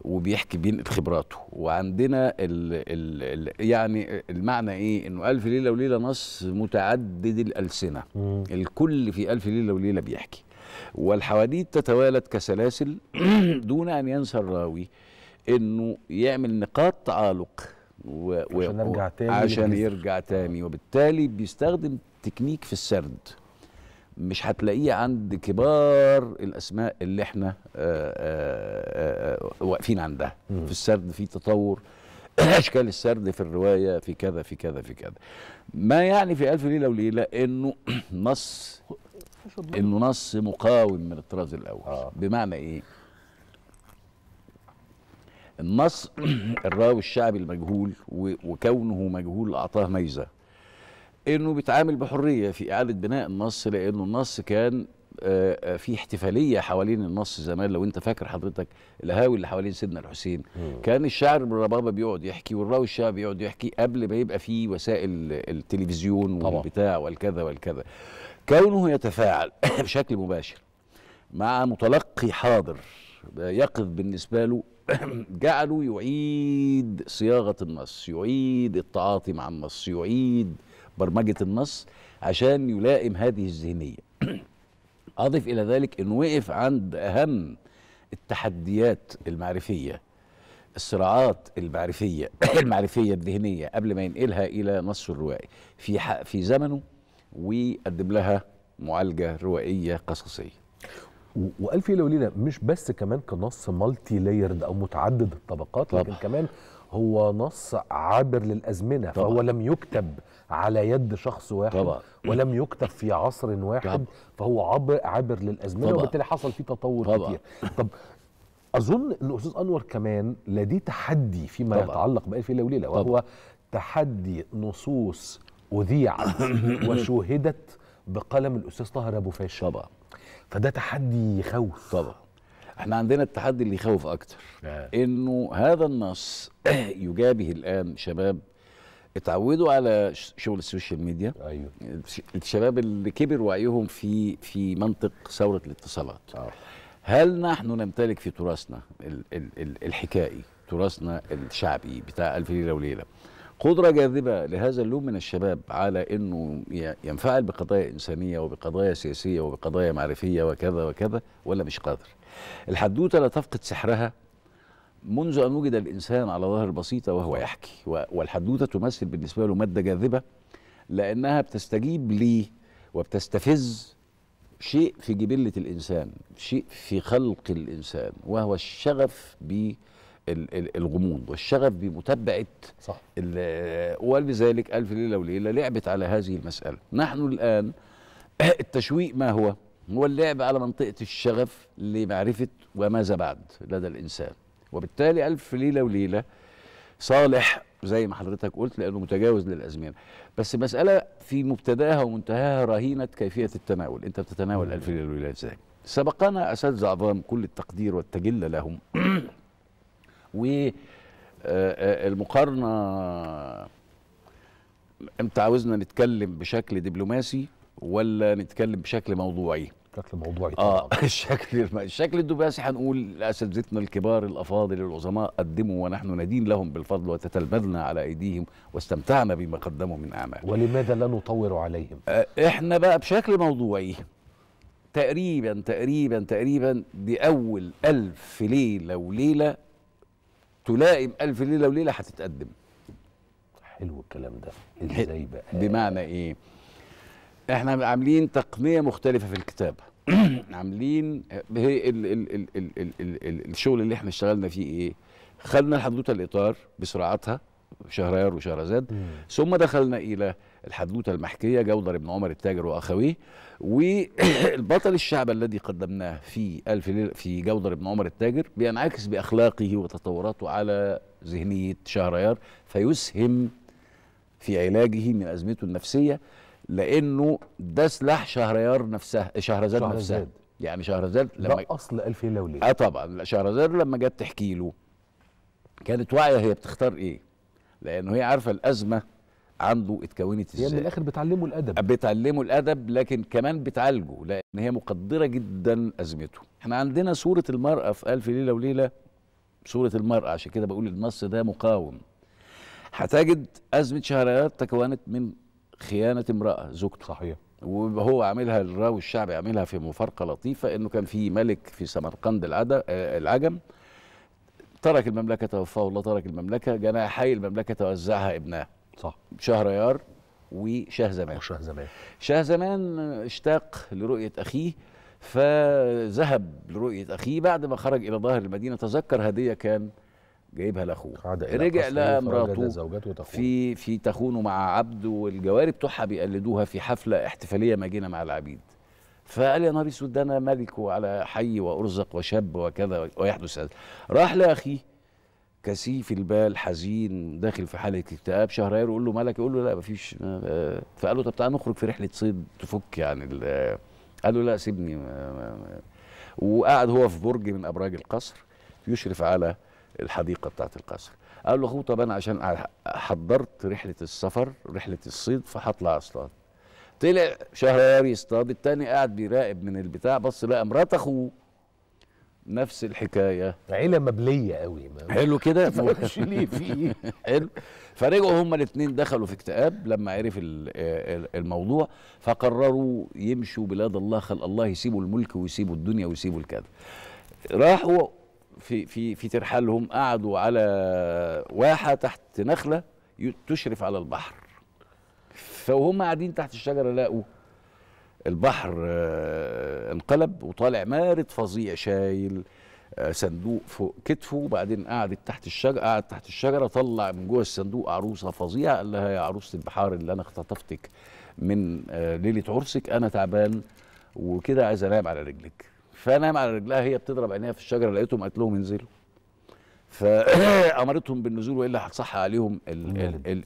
وبيحكي بخبراته وعندنا الـ الـ الـ يعني المعنى ايه انه الف ليله وليله نص متعدد الالسنه مم. الكل في الف ليله وليله بيحكي والحواديت تتوالد كسلاسل دون ان ينسى الراوي انه يعمل نقاط تعالق و عشان يرجع تاني عشان يرجع تاني وبالتالي بيستخدم تكنيك في السرد مش هتلاقيه عند كبار الاسماء اللي احنا آه، آه، آه، واقفين عندها في السرد في تطور اشكال السرد في الروايه في كذا في كذا في كذا ما يعني في الف ليله وليله انه نص انه نص مقاوم من الطراز الاول آه. بمعنى ايه النص الراوي الشعبي المجهول وكونه مجهول اعطاه ميزه انه بيتعامل بحريه في اعاده بناء النص لانه النص كان آه، آه، في احتفاليه حوالين النص زمان لو انت فاكر حضرتك الهاوي اللي حوالين سيدنا الحسين مم. كان الشاعر بالربابه بيقعد يحكي والراوي الشعبي بيقعد يحكي قبل ما يبقى في وسائل التلفزيون والبتاع والكذا والكذا كونه يتفاعل بشكل مباشر مع متلقي حاضر يقظ بالنسبه له جعله يعيد صياغه النص يعيد التعاطي مع النص يعيد برمجه النص عشان يلائم هذه الذهنيه اضف الى ذلك انه وقف عند اهم التحديات المعرفيه الصراعات المعرفيه المعرفيه الذهنيه قبل ما ينقلها الى نص الروائي في في زمنه وقدم لها معالجه روائيه قصصيه والف ليله وليله مش بس كمان كنص مالتي لايرد او متعدد الطبقات لكن طبعا. كمان هو نص عابر للازمنه طبعا. فهو لم يكتب على يد شخص واحد طبعا. ولم يكتب في عصر واحد طبعا. فهو عبر عبر للازمنه طبعا. وبالتالي حصل فيه تطور طبعا. كتير طب اظن ان استاذ انور كمان لديه تحدي فيما طبعا. يتعلق بالف ليله وليله وهو طبعا. تحدي نصوص اذيعت وشوهدت بقلم الاستاذ طاهر ابو فاشل طبعا فده تحدي يخوف طبعا احنا عندنا التحدي اللي يخوف اكتر آه. انه هذا النص يجابه الان شباب اتعودوا على شغل السوشيال ميديا ايوه الشباب اللي كبر وعيهم في في منطق ثوره الاتصالات أوه. هل نحن نمتلك في تراثنا ال ال ال الحكائي تراثنا الشعبي بتاع الف ليله وليله قدره جاذبه لهذا اللون من الشباب على انه ينفعل بقضايا انسانيه وبقضايا سياسيه وبقضايا معرفيه وكذا وكذا ولا مش قادر الحدوته لا تفقد سحرها منذ أن وجد الإنسان على ظهر البسيطة وهو يحكي والحدوتة تمثل بالنسبة له مادة جاذبة لأنها بتستجيب لي وبتستفز شيء في جبلة الإنسان شيء في خلق الإنسان وهو الشغف بالغموض والشغف بمتابعة صح ولذلك ألف ليلة وليلة لعبت على هذه المسألة نحن الآن التشويق ما هو؟ هو اللعب على منطقة الشغف لمعرفة وماذا بعد لدى الإنسان وبالتالي ألف ليلة وليلة صالح زي ما حضرتك قلت لأنه متجاوز للأزمنة بس مسألة في مبتداها ومنتهاها رهينة كيفية التناول أنت بتتناول ألف ليلة وليلة إزاي سبقنا أساتذة عظام كل التقدير والتجلة لهم و آه، آه، المقارنة امتى عاوزنا نتكلم بشكل دبلوماسي ولا نتكلم بشكل موضوعي شكل موضوعي اه الشكل الشكل الدباسي هنقول لاساتذتنا الكبار الافاضل العظماء قدموا ونحن ندين لهم بالفضل وتتلمذنا على ايديهم واستمتعنا بما قدموا من اعمال ولماذا لا نطور عليهم؟ آه احنا بقى بشكل موضوعي تقريبا تقريبا تقريبا دي اول ألف ليله وليله تلائم ألف ليله وليله هتتقدم حلو الكلام ده ازاي بقى بمعنى ايه احنا عاملين تقنيه مختلفه في الكتابه عاملين هي الشغل اللي احنا اشتغلنا فيه ايه؟ خدنا الحدوته الاطار بسرعتها شهريار وشهرزاد ثم دخلنا الى الحدوته المحكيه جودر بن عمر التاجر واخويه والبطل الشعب الذي قدمناه في الف ليله في جودر بن عمر التاجر بينعكس باخلاقه وتطوراته على ذهنيه شهريار فيسهم في علاجه من ازمته النفسيه لانه ده سلاح شهريار نفسها شهرزاد, شهرزاد نفسها يعني شهرزاد لما ده اصل الف ليله وليله اه طبعا شهرزاد لما جت تحكي له كانت واعيه هي بتختار ايه لانه هي عارفه الازمه عنده اتكونت ازاي هي من الاخر بتعلمه الادب بتعلمه الادب لكن كمان بتعالجه لان هي مقدره جدا ازمته احنا عندنا صوره المراه في الف ليله وليله صوره المراه عشان كده بقول النص ده مقاوم هتجد ازمه شهريار تكونت من خيانه امراه زوجته صحيح وهو عاملها الراوي الشعبي عاملها في مفارقه لطيفه انه كان في ملك في سمرقند آه، العجم ترك المملكه توفاه الله ترك المملكه جناحي حي المملكه توزعها ابناه صح شهريار وشاه زمان وشاه زمان شاه زمان اشتاق لرؤيه اخيه فذهب لرؤيه اخيه بعد ما خرج الى ظاهر المدينه تذكر هديه كان جايبها لاخوه رجع لها مراته في في تخونه مع عبد والجواري بتوعها بيقلدوها في حفله احتفاليه جينا مع العبيد فقال يا نهار اسود انا ملك وعلى حي وارزق وشاب وكذا ويحدث هذا راح لاخيه كثيف البال حزين داخل في حاله اكتئاب شهر يقول له مالك يقول له لا مفيش فقال له طب تعالى نخرج في رحله صيد تفك يعني قال له لا سيبني وقعد هو في برج من ابراج القصر يشرف على الحديقه بتاعه القصر قال له اخوه طب انا عشان حضرت رحله السفر رحله الصيد فهطلع اصطاد طلع شهريار يصطاد التاني قاعد بيراقب من البتاع بص لقى مرات اخوه نفس الحكايه عيله مبليه قوي حلو كده مش ليه في حلو فرجعوا هما الاثنين دخلوا في اكتئاب لما عرف الموضوع فقرروا يمشوا بلاد الله خلق الله يسيبوا الملك ويسيبوا الدنيا ويسيبوا الكذا راحوا في في في ترحالهم قعدوا على واحه تحت نخله تشرف على البحر فهم قاعدين تحت الشجره لقوا البحر آه، انقلب وطالع مارد فظيع شايل آه، صندوق فوق كتفه وبعدين قعدت تحت الشجره قعد تحت الشجره طلع من جوه الصندوق عروسه فظيعه قال لها يا عروسه البحار اللي انا اختطفتك من آه، ليله عرسك انا تعبان وكده عايز انام على رجلك فنام على رجلها هي بتضرب عينيها في الشجره لقيتهم قالت لهم انزلوا فامرتهم بالنزول والا هتصح عليهم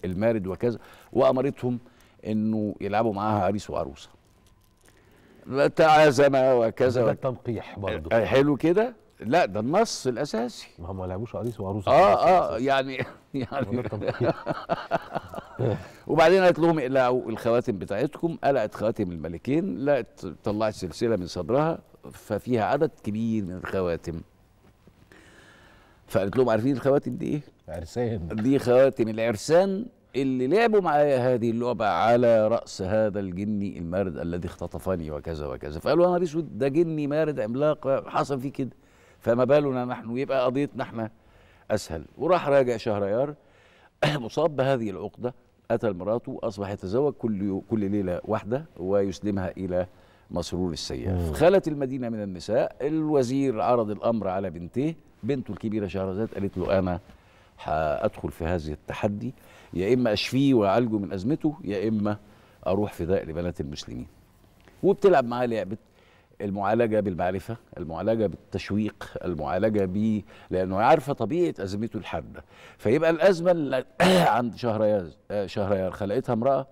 المارد وكذا وامرتهم انه يلعبوا معاها عريس وعروسه تعازم وكذا ده التنقيح برضه حلو كده لا ده النص الاساسي ما هم ما لعبوش عريس وعروسه اه اه يعني يعني وبعدين قالت لهم اقلعوا الخواتم بتاعتكم قلعت خواتم الملكين لقت طلعت سلسله من صدرها ففيها عدد كبير من الخواتم فقالت لهم عارفين الخواتم دي ايه؟ عرسان دي خواتم العرسان اللي لعبوا معايا هذه اللعبة على رأس هذا الجني المارد الذي اختطفني وكذا وكذا فقالوا أنا أسود ده جني مارد عملاق حصل فيه كده فما بالنا نحن يبقى قضيتنا احنا أسهل وراح راجع شهريار مصاب بهذه العقدة قتل مراته أصبح يتزوج كل كل ليلة واحدة ويسلمها إلى مسرور السياف خلت المدينة من النساء الوزير عرض الأمر على بنته بنته الكبيرة شهرزاد قالت له أنا هأدخل في هذه التحدي يا إما أشفيه وأعالجه من أزمته يا إما أروح فداء لبنات المسلمين وبتلعب معاه لعبة المعالجة بالمعرفة المعالجة بالتشويق المعالجة ب لأنه عارفة طبيعة أزمته الحادة فيبقى الأزمة اللي عند شهريار شهريار خلقتها امرأة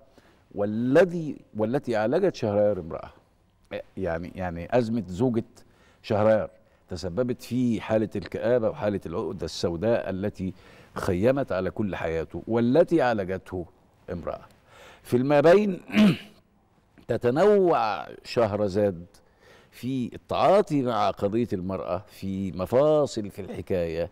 والذي والتي عالجت شهريار امرأة يعني يعني ازمه زوجه شهريار تسببت في حاله الكابه وحاله العقده السوداء التي خيمت على كل حياته والتي عالجته امراه في بين تتنوع شهرزاد في التعاطي مع قضيه المراه في مفاصل في الحكايه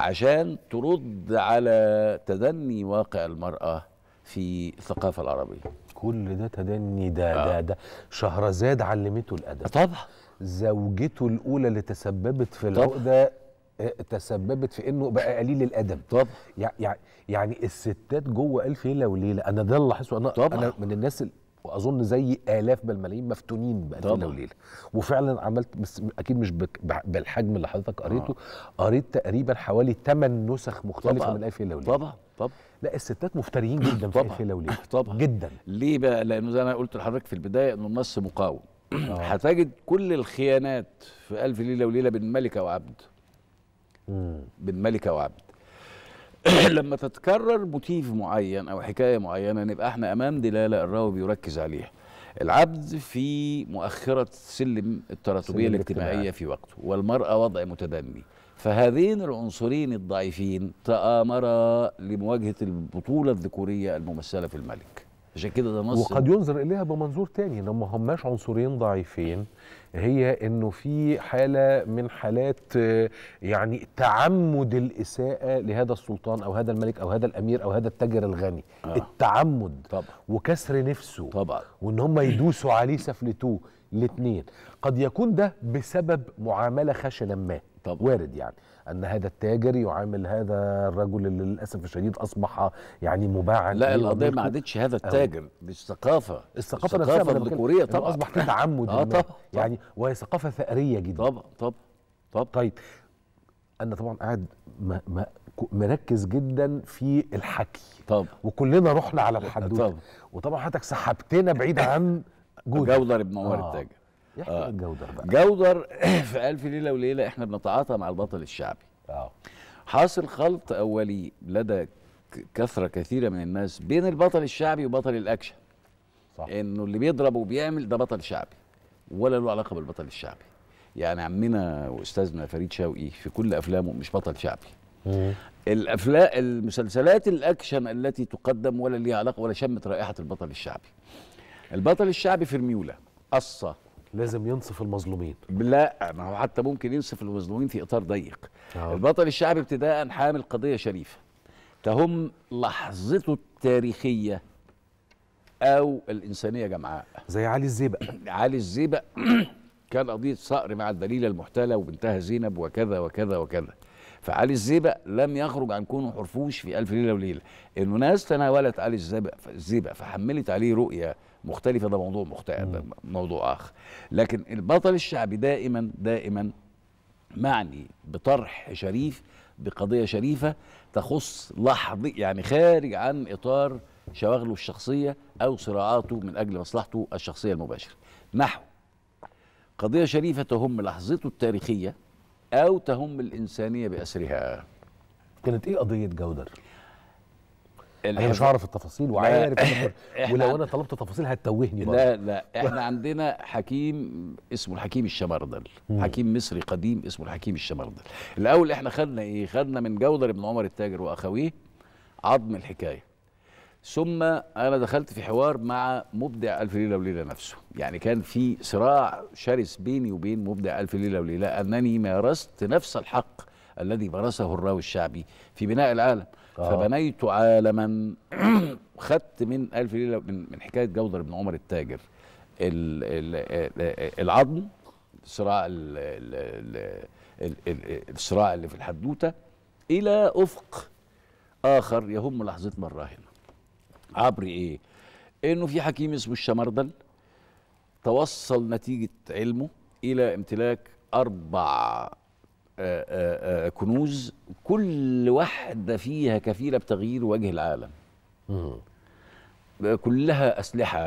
عشان ترد على تدني واقع المراه في الثقافه العربيه كل ده تدني ده آه. ده ده شهرزاد علمته الادب طبعا زوجته الاولى اللي تسببت في العقده آه، تسببت في انه بقى قليل الادب طب يعني يعني الستات جوه الف ليله وليله انا ده اللي لاحظته انا طبعا. انا من الناس واظن زي الاف بل مفتونين بالف ليله وليله وفعلا عملت بس اكيد مش بالحجم اللي حضرتك قريته آه. قريت تقريبا حوالي 8 نسخ مختلفه طبعا. من الف ليله وليله طبعا طبعا لا الستات مفتريين جدا في طبعا لو ليه طبعا جدا ليه بقى لانه زي انا قلت لحضرتك في البدايه انه النص مقاوم آه. هتجد كل الخيانات في الف ليله وليله بين ملكه وعبد بين ملكه وعبد لما تتكرر موتيف معين او حكايه معينه نبقى احنا امام دلاله الراوي بيركز عليها العبد في مؤخره سلم التراتبيه الاجتماعيه في وقته والمراه وضع متدني فهذين العنصرين الضعيفين تآمرا لمواجهة البطولة الذكورية الممثلة في الملك عشان كده ده نص وقد ينظر اليها بمنظور تاني ان ما هماش عنصرين ضعيفين هي انه في حاله من حالات آه، يعني تعمد الاساءه لهذا السلطان او هذا الملك او هذا الامير او هذا التاجر الغني آه. التعمد طبعا. وكسر نفسه طبعا وان هم يدوسوا عليه سفلتوه الاثنين قد يكون ده بسبب معامله خشنه ما طب. وارد يعني ان هذا التاجر يعامل هذا الرجل اللي للاسف الشديد اصبح يعني مباعا لا القضيه ما عادتش هذا التاجر دي الثقافه الثقافه الثقافه الذكوريه طبعا اصبح في تعمد آه طبعا. يعني وهي ثقافه ثأريه جدا طبعا طبعا طبعا طيب انا طبعا قاعد مركز جدا في الحكي طب وكلنا رحنا على الحدوته وطبعا حضرتك سحبتنا بعيد عن جودر جودر بن عمر آه. التاجر آه جودر بقى جودر في ألف ليلة وليلة احنا بنتعاطى مع البطل الشعبي اه حاصل خلط أولي لدى كثرة كثيرة من الناس بين البطل الشعبي وبطل الأكشن صح إنه اللي بيضرب وبيعمل ده بطل شعبي ولا له علاقة بالبطل الشعبي يعني عمنا وأستاذنا فريد شوقي في كل أفلامه مش بطل شعبي الافلام المسلسلات الاكشن التي تقدم ولا ليها علاقه ولا شمت رائحه البطل الشعبي البطل الشعبي في الميولة قصه لازم ينصف المظلومين لا ما هو حتى ممكن ينصف المظلومين في اطار ضيق أوه. البطل الشعبي ابتداء حامل قضيه شريفه تهم لحظته التاريخيه او الانسانيه جمعاء زي علي الزيبق علي الزيبق كان قضيه صقر مع الدليله المحتله وبنتها زينب وكذا وكذا وكذا فعلي الزيبق لم يخرج عن كونه حرفوش في ألف ليلة وليلة إنه ناس تناولت علي الزيبق فحملت عليه رؤية مختلفه ده موضوع مختلف موضوع اخر لكن البطل الشعبي دائما دائما معني بطرح شريف بقضيه شريفه تخص لحظه يعني خارج عن اطار شواغله الشخصيه او صراعاته من اجل مصلحته الشخصيه المباشره نحو قضيه شريفه تهم لحظته التاريخيه او تهم الانسانيه باسرها كانت ايه قضيه جودر انا مش هعرف التفاصيل وعارف ولو انا طلبت تفاصيل هتتوهني لا لا احنا عندنا حكيم اسمه الحكيم الشمردل حكيم مصري قديم اسمه الحكيم الشمردل الاول احنا خدنا ايه خدنا من جودر بن عمر التاجر واخويه عظم الحكايه ثم انا دخلت في حوار مع مبدع الف ليله وليله نفسه يعني كان في صراع شرس بيني وبين مبدع الف ليله وليله انني مارست نفس الحق الذي مارسه الراوي الشعبي في بناء العالم آه. فبنيت عالما خدت من الف ليله من, من حكايه جودر بن عمر التاجر آه، آه، العظم الصراع الصراع اللي في الحدوته الى افق اخر يهم لحظتنا الراهنه عبر ايه انه في حكيم اسمه الشمردل توصل نتيجه علمه الى امتلاك اربع آه، آه، آه، كنوز كل واحدة فيها كفيلة بتغيير وجه العالم كلها أسلحة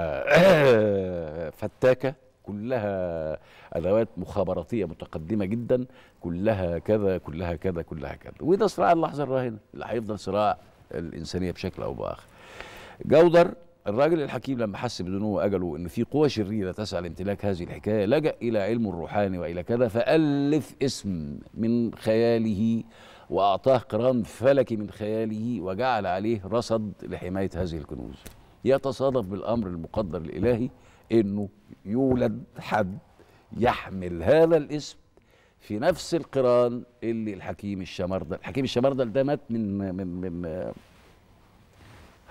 فتاكة كلها أدوات مخابراتية متقدمة جدا كلها كذا كلها كذا كلها كذا وده صراع اللحظة الراهنة اللي هيفضل صراع الإنسانية بشكل أو بآخر جودر الراجل الحكيم لما حس بدنو أجله أن في قوى شريرة تسعى لامتلاك هذه الحكاية لجأ إلى علم الروحاني وإلى كذا فألف اسم من خياله وأعطاه قران فلكي من خياله وجعل عليه رصد لحماية هذه الكنوز يتصادف بالأمر المقدر الإلهي أنه يولد حد يحمل هذا الاسم في نفس القران اللي الحكيم الشمردل الحكيم الشمردل ده مات من من من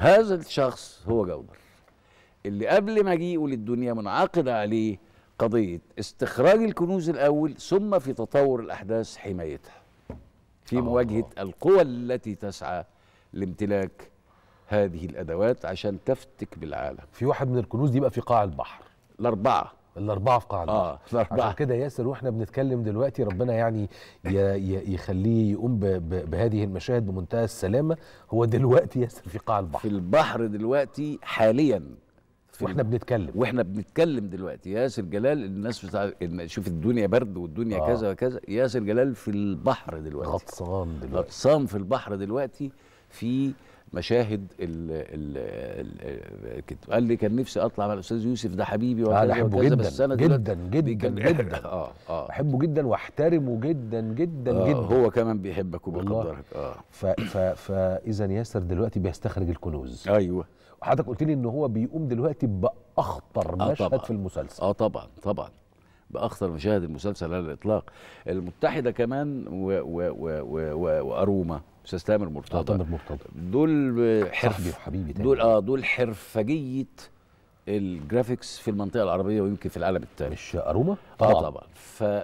هذا الشخص هو جودر اللي قبل مجيئه للدنيا منعقد عليه قضية استخراج الكنوز الأول ثم في تطور الأحداث حمايتها في مواجهة القوى التي تسعى لامتلاك هذه الأدوات عشان تفتك بالعالم في واحد من الكنوز دي بقى في قاع البحر الأربعة الاربعه في قاع اه الاربعه عشان كده ياسر واحنا بنتكلم دلوقتي ربنا يعني يخليه يقوم بهذه المشاهد بمنتهى السلامه هو دلوقتي ياسر في قاع البحر في البحر دلوقتي حاليا واحنا بنتكلم واحنا بنتكلم دلوقتي ياسر جلال الناس بتاع شوف الدنيا برد والدنيا آه. كذا وكذا ياسر جلال في البحر دلوقتي غطسان دلوقتي غطسان في البحر دلوقتي في مشاهد ال الكتب قال لي كان نفسي اطلع مع الاستاذ يوسف ده حبيبي وكذا بحبه جدا أنا جدا جدا جدا اه اه بحبه جدا واحترمه جدا جدا آه جدا هو كمان بيحبك وبيقدرك اه فاذا ياسر دلوقتي بيستخرج الكنوز ايوه وحضرتك قلت لي ان هو بيقوم دلوقتي باخطر آه مشهد طبعًا. في المسلسل اه طبعا طبعا باخطر مشاهد المسلسل على الاطلاق المتحده كمان و و و و واروما استاذ تامر مرتضى آه، تامر مرتضى دول حرف وحبيبي تاني. دول اه دول حرفجيه الجرافيكس في المنطقه العربيه ويمكن في العالم الثاني مش اروما طبعا آه،, آه طبعا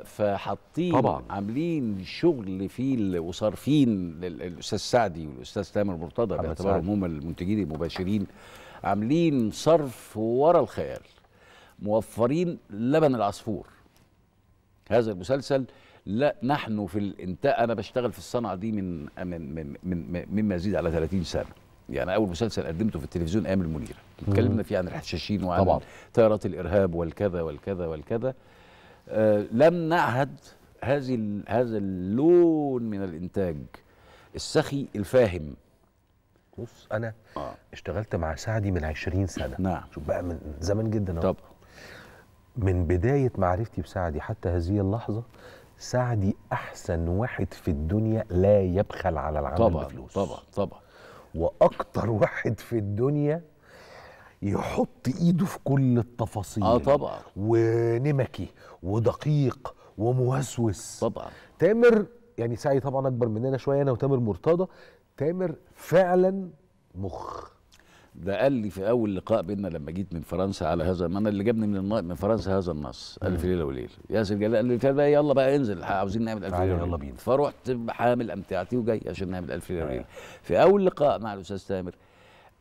فحاطين طبعا عاملين شغل فيه وصارفين الاستاذ سعدي والاستاذ تامر مرتضى باعتبارهم هم المنتجين المباشرين عاملين صرف ورا الخيال موفرين لبن العصفور هذا المسلسل لا نحن في الانتاج انا بشتغل في الصنعه دي من من من من, يزيد على 30 سنه يعني اول مسلسل قدمته في التلفزيون ايام المنيره اتكلمنا فيه عن الحشاشين وعن طبعا. طائرات الارهاب والكذا والكذا والكذا آه لم نعهد هذه هذا اللون من الانتاج السخي الفاهم بص انا آه. اشتغلت مع سعدي من 20 سنه نعم شوف بقى من زمان جدا طب من بدايه معرفتي بسعدي حتى هذه اللحظه سعدي احسن واحد في الدنيا لا يبخل على العمل طبعا بفلوس طبعا طبعا واكتر واحد في الدنيا يحط ايده في كل التفاصيل اه طبعا ونمكي ودقيق وموسوس طبعا تامر يعني سعدي طبعا اكبر مننا شويه انا وتامر مرتضى تامر فعلا مخ ده قال لي في اول لقاء بينا لما جيت من فرنسا على هذا ما انا اللي جابني من من فرنسا هذا النص الف ليله وليله ياسر جلال قال لي تعالى طيب يلا بقى انزل عاوزين نعمل الف ليله يلا بينا فرحت حامل امتعتي وجاي عشان نعمل الف ليله آه. وليله في اول لقاء مع الاستاذ تامر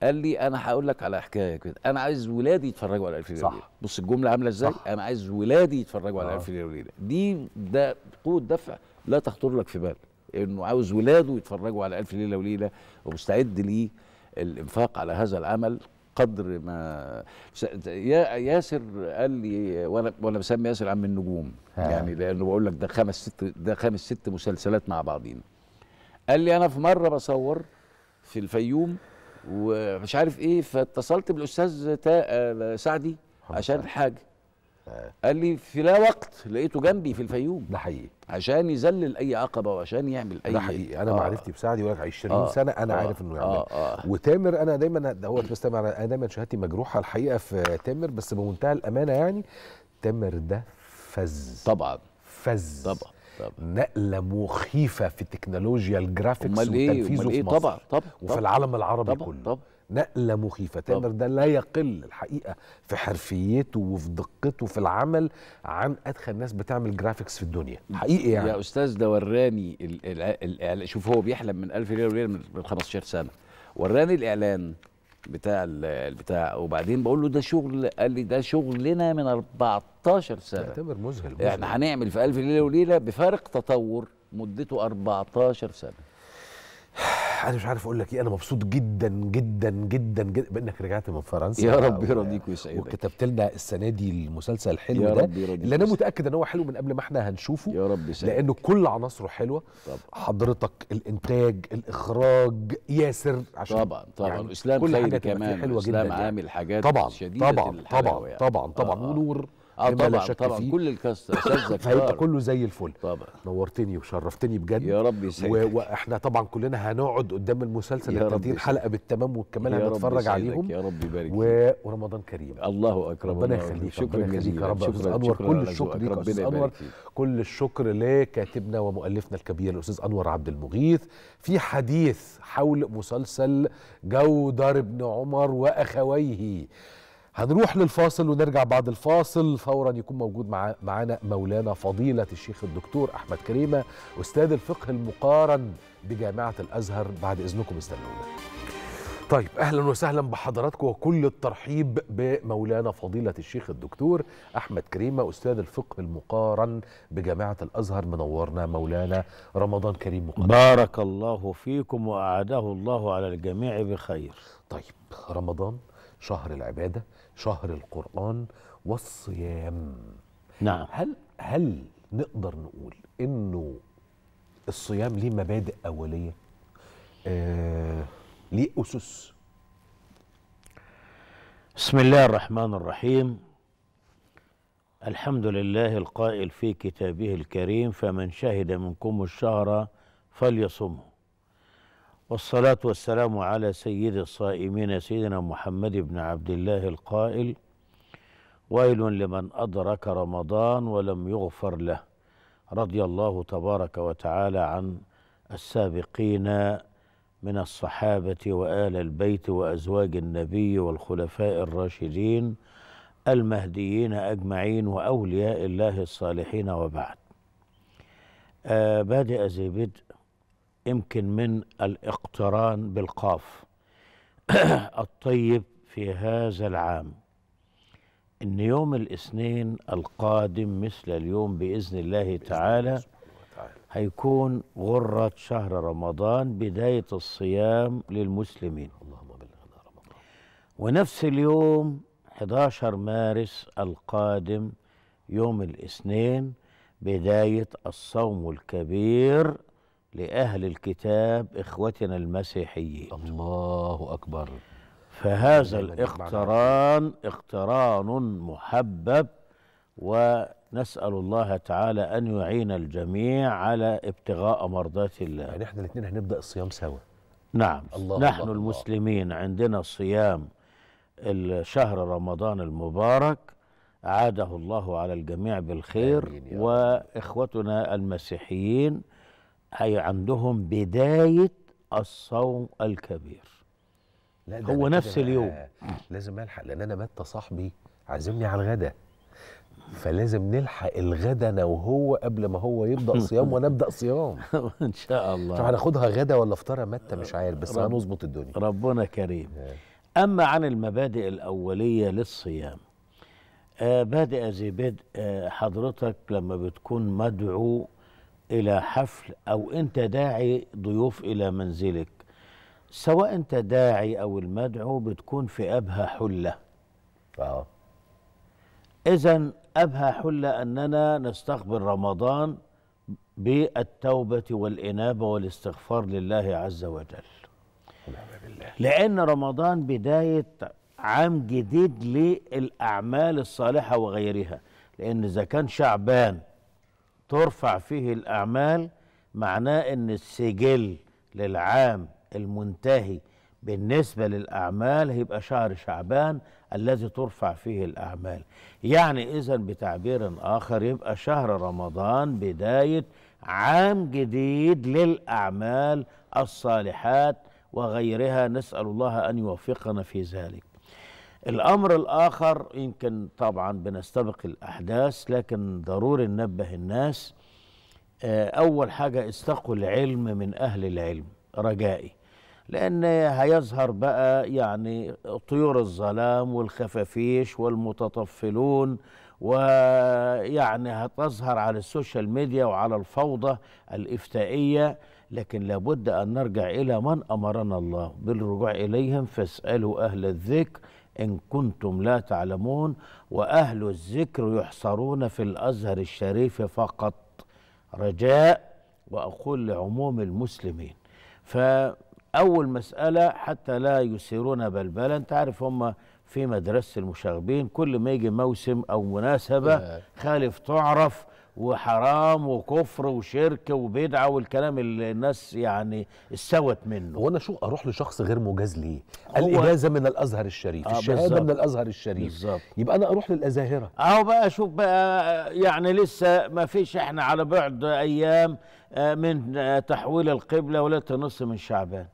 قال لي انا هقول لك على حكايه كده انا عايز ولادي يتفرجوا على الف ليله وليله بص الجمله عامله ازاي انا عايز ولادي يتفرجوا على آه. الف ليله وليله دي ده قوه دفع لا تخطر لك في بال انه عاوز ولاده يتفرجوا على الف ليله وليله ومستعد ليه الانفاق على هذا العمل قدر ما ياسر قال لي وانا وانا بسمي ياسر عم النجوم يعني لانه بقول لك ده خمس ست ده خمس ست مسلسلات مع بعضينا قال لي انا في مره بصور في الفيوم ومش عارف ايه فاتصلت بالاستاذ آه، سعدي عشان حاجه قال لي في لا وقت لقيته جنبي في الفيوم ده حقيقي عشان يذلل اي عقبه وعشان يعمل اي ده حقيقي انا آه معرفتي بسعدي لك 20 آه سنه انا آه عارف انه يعمل آه آه وتامر انا دايما دوت بستمع انا دايما شهادتي مجروحه الحقيقه في تامر بس بمنتهى الامانه يعني تامر ده فز طبعا فز طبعا طبعا. نقله مخيفه في تكنولوجيا الجرافيكس والتنفيذ إيه؟ في إيه؟ مصر طبعا طبعا وفي العالم العربي طبعا كله طبعا نقلة مخيفة تامر ده لا يقل الحقيقة في حرفيته وفي دقته في العمل عن أدخل ناس بتعمل جرافيكس في الدنيا حقيقي يعني يا أستاذ ده وراني الـ الـ شوف هو بيحلم من 1000 ليلة وليلة من 15 سنة وراني الإعلان بتاع البتاع وبعدين بقول له ده شغل قال لي ده شغلنا من 14 سنه يعتبر مذهل, مذهل احنا هنعمل في الف ليله وليله بفارق تطور مدته 14 سنه انا مش عارف اقول لك ايه انا مبسوط جدا جدا جدا جدا بانك رجعت من فرنسا يا رب يرضيك ويسعدك وكتبت لنا السنه دي المسلسل الحلو ده اللي انا متاكد ان هو حلو من قبل ما احنا هنشوفه يا رب يسعدك لانه كل عناصره حلوه طبعا. حضرتك الانتاج الاخراج ياسر عشان طبعا طبعا يعني اسلام حاجه كمان حلوة اسلام جداً يعني. عامل حاجات طبعا شديده طبعا طبعا يعني. طبعا طبعا آه. ونور اه طبعا طبعا فيه. كل الكاست اساتذه فهيبقى كله زي الفل طبعا نورتني وشرفتني بجد يا رب يسعدك واحنا طبعا كلنا هنقعد قدام المسلسل ال 30 حلقه بالتمام والكمال هنتفرج عليهم يا رب يبارك و... ورمضان كريم الله اكرم ربنا يخليك شكرا جزيلا رب استاذ انور كل الشكر ليك استاذ انور كل الشكر لكاتبنا ومؤلفنا الكبير الاستاذ انور عبد المغيث في حديث حول مسلسل جودر ابن عمر واخويه هنروح للفاصل ونرجع بعد الفاصل فورا يكون موجود معانا مولانا فضيلة الشيخ الدكتور أحمد كريمة أستاذ الفقه المقارن بجامعة الأزهر بعد إذنكم استنونا طيب أهلا وسهلا بحضراتكم وكل الترحيب بمولانا فضيلة الشيخ الدكتور أحمد كريمة أستاذ الفقه المقارن بجامعة الأزهر منورنا مولانا رمضان كريم مقارن. بارك الله فيكم وأعاده الله على الجميع بخير طيب رمضان شهر العباده شهر القران والصيام نعم هل هل نقدر نقول انه الصيام ليه مبادئ اوليه آه ليه اسس بسم الله الرحمن الرحيم الحمد لله القائل في كتابه الكريم فمن شهد منكم الشهر فليصمه والصلاة والسلام على سيد الصائمين سيدنا محمد بن عبد الله القائل ويل لمن أدرك رمضان ولم يغفر له رضي الله تبارك وتعالى عن السابقين من الصحابة وآل البيت وأزواج النبي والخلفاء الراشدين المهديين أجمعين وأولياء الله الصالحين وبعد آه بادئ زي بدء يمكن من الاقتران بالقاف الطيب في هذا العام ان يوم الاثنين القادم مثل اليوم باذن الله تعالى هيكون غرة شهر رمضان بداية الصيام للمسلمين اللهم بلغنا رمضان ونفس اليوم 11 مارس القادم يوم الاثنين بداية الصوم الكبير لأهل الكتاب إخوتنا المسيحيين الله أكبر فهذا الاقتران اقتران محبب ونسأل الله تعالى أن يعين الجميع على ابتغاء مرضات الله يعني احنا الاثنين هنبدأ الصيام سوا نعم الله نحن الله المسلمين الله. عندنا صيام الشهر رمضان المبارك عاده الله على الجميع بالخير وإخوتنا المسيحيين هي عندهم بداية الصوم الكبير لا ده هو نفس اليوم لازم الحق لان انا مات صاحبي عازمني على الغدا فلازم نلحق الغدا انا وهو قبل ما هو يبدا صيام وانا ابدا صيام ان شاء الله طب هناخدها غدا ولا افطار متى مش عارف بس هنظبط الدنيا ربنا كريم آه. اما عن المبادئ الاوليه للصيام آه بادئ زي بدء آه حضرتك لما بتكون مدعو إلى حفل أو أنت داعي ضيوف إلى منزلك سواء أنت داعي أو المدعو بتكون في أبهى حلة آه. إذا أبهى حلة أننا نستقبل رمضان بالتوبة والإنابة والاستغفار لله عز وجل لأن رمضان بداية عام جديد للأعمال الصالحة وغيرها لأن إذا كان شعبان ترفع فيه الأعمال معناه أن السجل للعام المنتهي بالنسبة للأعمال هيبقى شهر شعبان الذي ترفع فيه الأعمال يعني إذا بتعبير آخر يبقى شهر رمضان بداية عام جديد للأعمال الصالحات وغيرها نسأل الله أن يوفقنا في ذلك الأمر الآخر يمكن طبعا بنستبق الأحداث لكن ضروري ننبه الناس آه، أول حاجة استقوا العلم من أهل العلم رجائي لأن هيظهر بقى يعني طيور الظلام والخفافيش والمتطفلون ويعني هتظهر على السوشيال ميديا وعلى الفوضى الإفتائية لكن لابد أن نرجع إلى من أمرنا الله بالرجوع إليهم فاسألوا أهل الذكر إن كنتم لا تعلمون وأهل الذكر يحصرون في الأزهر الشريف فقط رجاء وأقول لعموم المسلمين فأول مسألة حتى لا يثيرون بلبلا أنت عارف هم في مدرسة المشاغبين كل ما يجي موسم أو مناسبة آه. خالف تعرف وحرام وكفر وشرك وبدعه والكلام اللي الناس يعني استوت منه هو انا شو اروح لشخص غير مجاز ليه الاجازه من الازهر الشريف آه الشهاده بالزبط. من الازهر الشريف بالزبط. يبقى انا اروح للازاهره اهو بقى شوف بقى يعني لسه ما فيش احنا على بعد ايام آه، من آه، تحويل القبله ولا نص من شعبان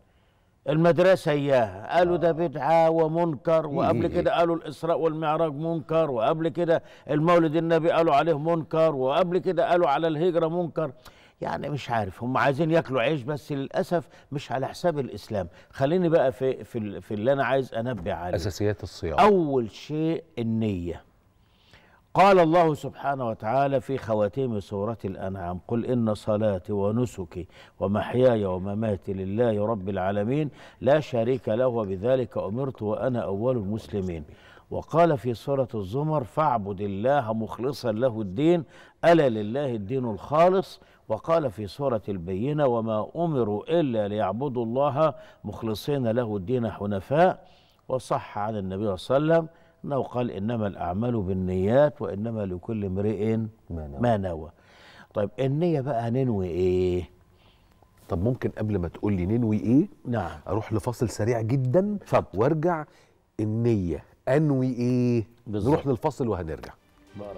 المدرسة إياها قالوا آه. ده بدعة ومنكر إيه، وقبل إيه، إيه. كده قالوا الإسراء والمعراج منكر وقبل كده المولد النبي قالوا عليه منكر وقبل كده قالوا على الهجرة منكر يعني مش عارف هم عايزين ياكلوا عيش بس للاسف مش على حساب الاسلام خليني بقى في في, في اللي انا عايز انبه عليه اساسيات الصيام اول شيء النيه قال الله سبحانه وتعالى في خواتيم سورة الأنعام قل إن صلاتي ونسكي ومحياي ومماتي لله رب العالمين لا شريك له وبذلك أمرت وأنا أول المسلمين وقال في سورة الزمر فاعبد الله مخلصا له الدين ألا لله الدين الخالص وقال في سورة البينة وما أمروا إلا ليعبدوا الله مخلصين له الدين حنفاء وصح عن النبي صلى الله عليه وسلم انه قال انما الاعمال بالنيات وانما لكل امرئ ما نوى طيب النيه بقى ننوي ايه طب ممكن قبل ما تقول لي ننوي ايه نعم اروح لفاصل سريع جدا فضل. وارجع النيه انوي ايه بالزبط. نروح للفاصل وهنرجع بارك.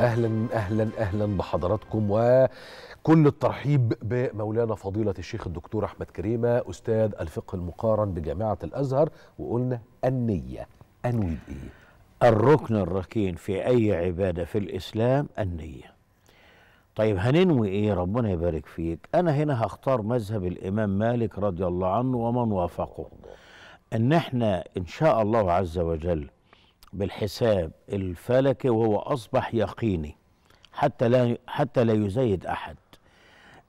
اهلا اهلا اهلا بحضراتكم وكل الترحيب بمولانا فضيله الشيخ الدكتور احمد كريمه استاذ الفقه المقارن بجامعه الازهر وقلنا النيه انوي بايه الركن الركين في أي عبادة في الإسلام النية طيب هننوي إيه ربنا يبارك فيك أنا هنا هختار مذهب الإمام مالك رضي الله عنه ومن وافقه أن احنا إن شاء الله عز وجل بالحساب الفلكي وهو أصبح يقيني حتى لا حتى لا يزيد أحد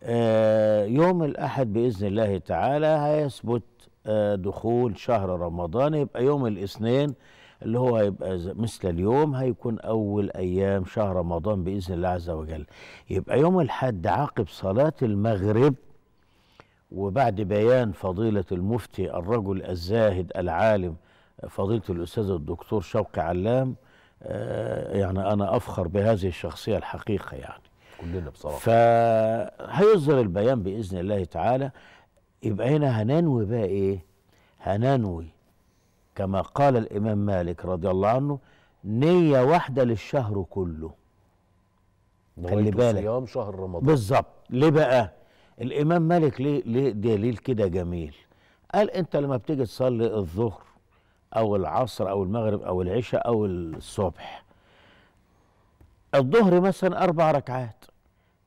آه، يوم الأحد بإذن الله تعالى هيثبت آه، دخول شهر رمضان يبقى يوم الاثنين اللي هو هيبقى مثل اليوم هيكون أول أيام شهر رمضان بإذن الله عز وجل يبقى يوم الحد عقب صلاة المغرب وبعد بيان فضيلة المفتي الرجل الزاهد العالم فضيلة الأستاذ الدكتور شوقي علام آه، يعني أنا أفخر بهذه الشخصية الحقيقة يعني كلنا بصراحة فهيصدر البيان بإذن الله تعالى يبقى هنا هننوي بقى إيه هننوي كما قال الإمام مالك رضي الله عنه نية واحدة للشهر كله خلي بالك صيام شهر رمضان بالظبط ليه بقى الإمام مالك ليه, ليه دليل كده جميل قال أنت لما بتيجي تصلي الظهر أو العصر أو المغرب أو العشاء أو الصبح الظهر مثلا أربع ركعات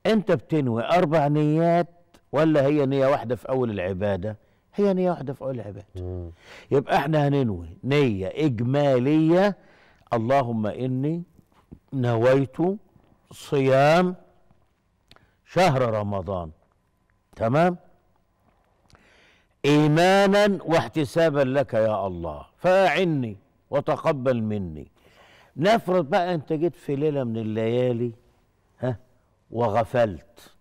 أنت بتنوي أربع نيات ولا هي نية واحدة في أول العبادة هي نية واحدة في كل العباد يبقى احنا هننوي نية إجمالية اللهم إني نويت صيام شهر رمضان تمام إيمانا واحتسابا لك يا الله فأعني وتقبل مني نفرض بقى أنت جيت في ليلة من الليالي ها وغفلت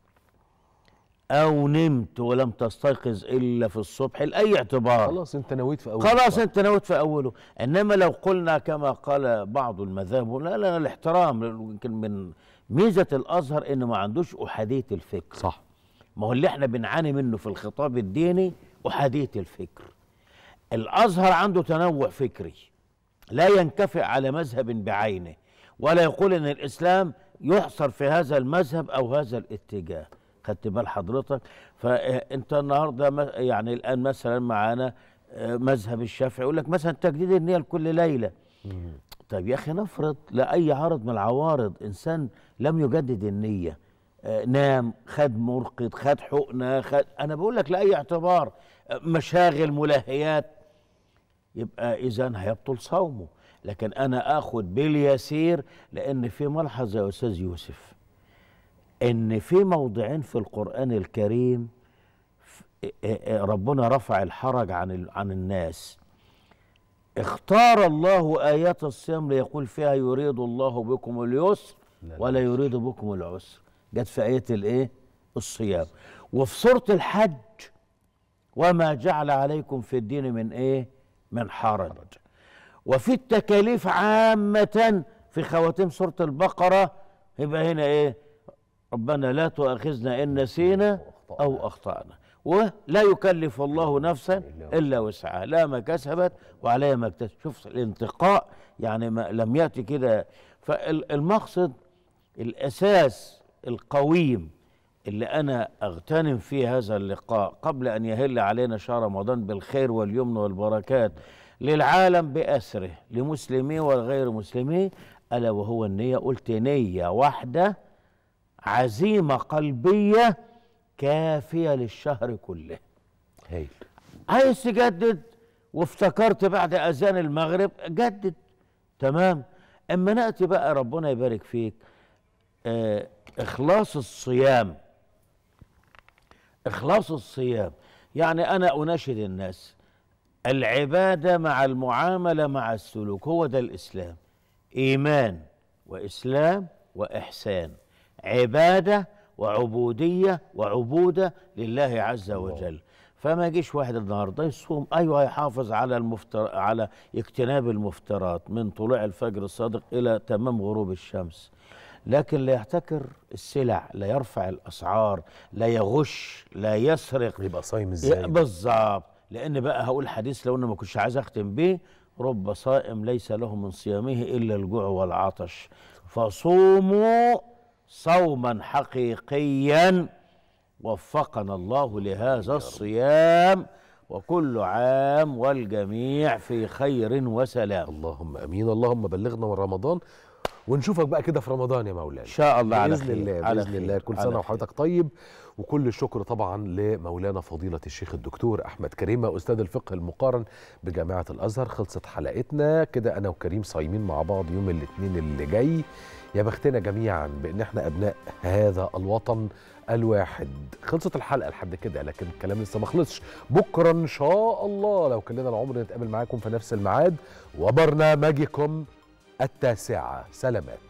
او نمت ولم تستيقظ الا في الصبح لاي اعتبار خلاص انت نويت في اوله خلاص انت نويت في اوله انما لو قلنا كما قال بعض المذاهب لا لا الاحترام يمكن من ميزه الازهر انه ما عندوش احاديه الفكر صح ما هو اللي احنا بنعاني منه في الخطاب الديني احاديه الفكر الازهر عنده تنوع فكري لا ينكفئ على مذهب بعينه ولا يقول ان الاسلام يحصر في هذا المذهب او هذا الاتجاه خدت بال حضرتك فانت آه، النهارده يعني الان مثلا معانا آه، مذهب الشافعي يقول لك مثلا تجديد النيه لكل ليله طب يا اخي نفرض لاي عرض من العوارض انسان لم يجدد النيه آه، نام خد مرقد خد حقنه خد انا بقول لك لاي اعتبار مشاغل ملهيات يبقى اذا هيبطل صومه لكن انا اخد باليسير لان في ملحظه يا استاذ يوسف ان في موضعين في القران الكريم إيه، إيه، إيه، ربنا رفع الحرج عن عن الناس اختار الله ايات الصيام ليقول فيها يريد الله بكم اليسر ولا يريد بكم العسر جت في ايه الايه الصيام وفي سوره الحج وما جعل عليكم في الدين من ايه من حرج وفي التكاليف عامه في خواتيم سوره البقره يبقى هنا ايه ربنا لا تؤاخذنا إن نسينا أو أخطأنا ولا يكلف الله نفسا إلا وسعها لا ما كسبت وعليها ما اكتسبت شوف الانتقاء يعني ما لم يأتي كده فالمقصد الأساس القويم اللي أنا أغتنم فيه هذا اللقاء قبل أن يهل علينا شهر رمضان بالخير واليمن والبركات للعالم بأسره لمسلميه وغير مسلميه ألا وهو النية قلت نية واحدة عزيمه قلبيه كافيه للشهر كله هايل عايز تجدد وافتكرت بعد اذان المغرب جدد تمام اما ناتي بقى ربنا يبارك فيك آه اخلاص الصيام اخلاص الصيام يعني انا اناشد الناس العباده مع المعامله مع السلوك هو ده الاسلام ايمان واسلام واحسان عباده وعبوديه وعبوده لله عز وجل فما يجيش واحد النهارده يصوم ايوه يحافظ على المفتر على اجتناب المفترات من طلوع الفجر الصادق الى تمام غروب الشمس لكن لا يحتكر السلع لا يرفع الاسعار لا يغش لا يسرق يبقى صايم ازاي بالظبط لان بقى هقول حديث لو انا ما كنتش عايز اختم بيه رب صائم ليس له من صيامه الا الجوع والعطش فصوموا صوما حقيقيا وفقنا الله لهذا الصيام وكل عام والجميع في خير وسلام اللهم امين اللهم بلغنا من رمضان ونشوفك بقى كده في رمضان يا مولانا ان شاء الله على خير. الله باذن الله كل سنه وحضرتك طيب وكل الشكر طبعا لمولانا فضيلة الشيخ الدكتور أحمد كريمة أستاذ الفقه المقارن بجامعة الأزهر خلصت حلقتنا كده أنا وكريم صايمين مع بعض يوم الاثنين اللي جاي يا بختنا جميعا بأن احنا أبناء هذا الوطن الواحد خلصت الحلقة لحد كده لكن الكلام لسه ما خلصش بكرة إن شاء الله لو كان لنا العمر نتقابل معاكم في نفس الميعاد وبرنامجكم التاسعة سلامات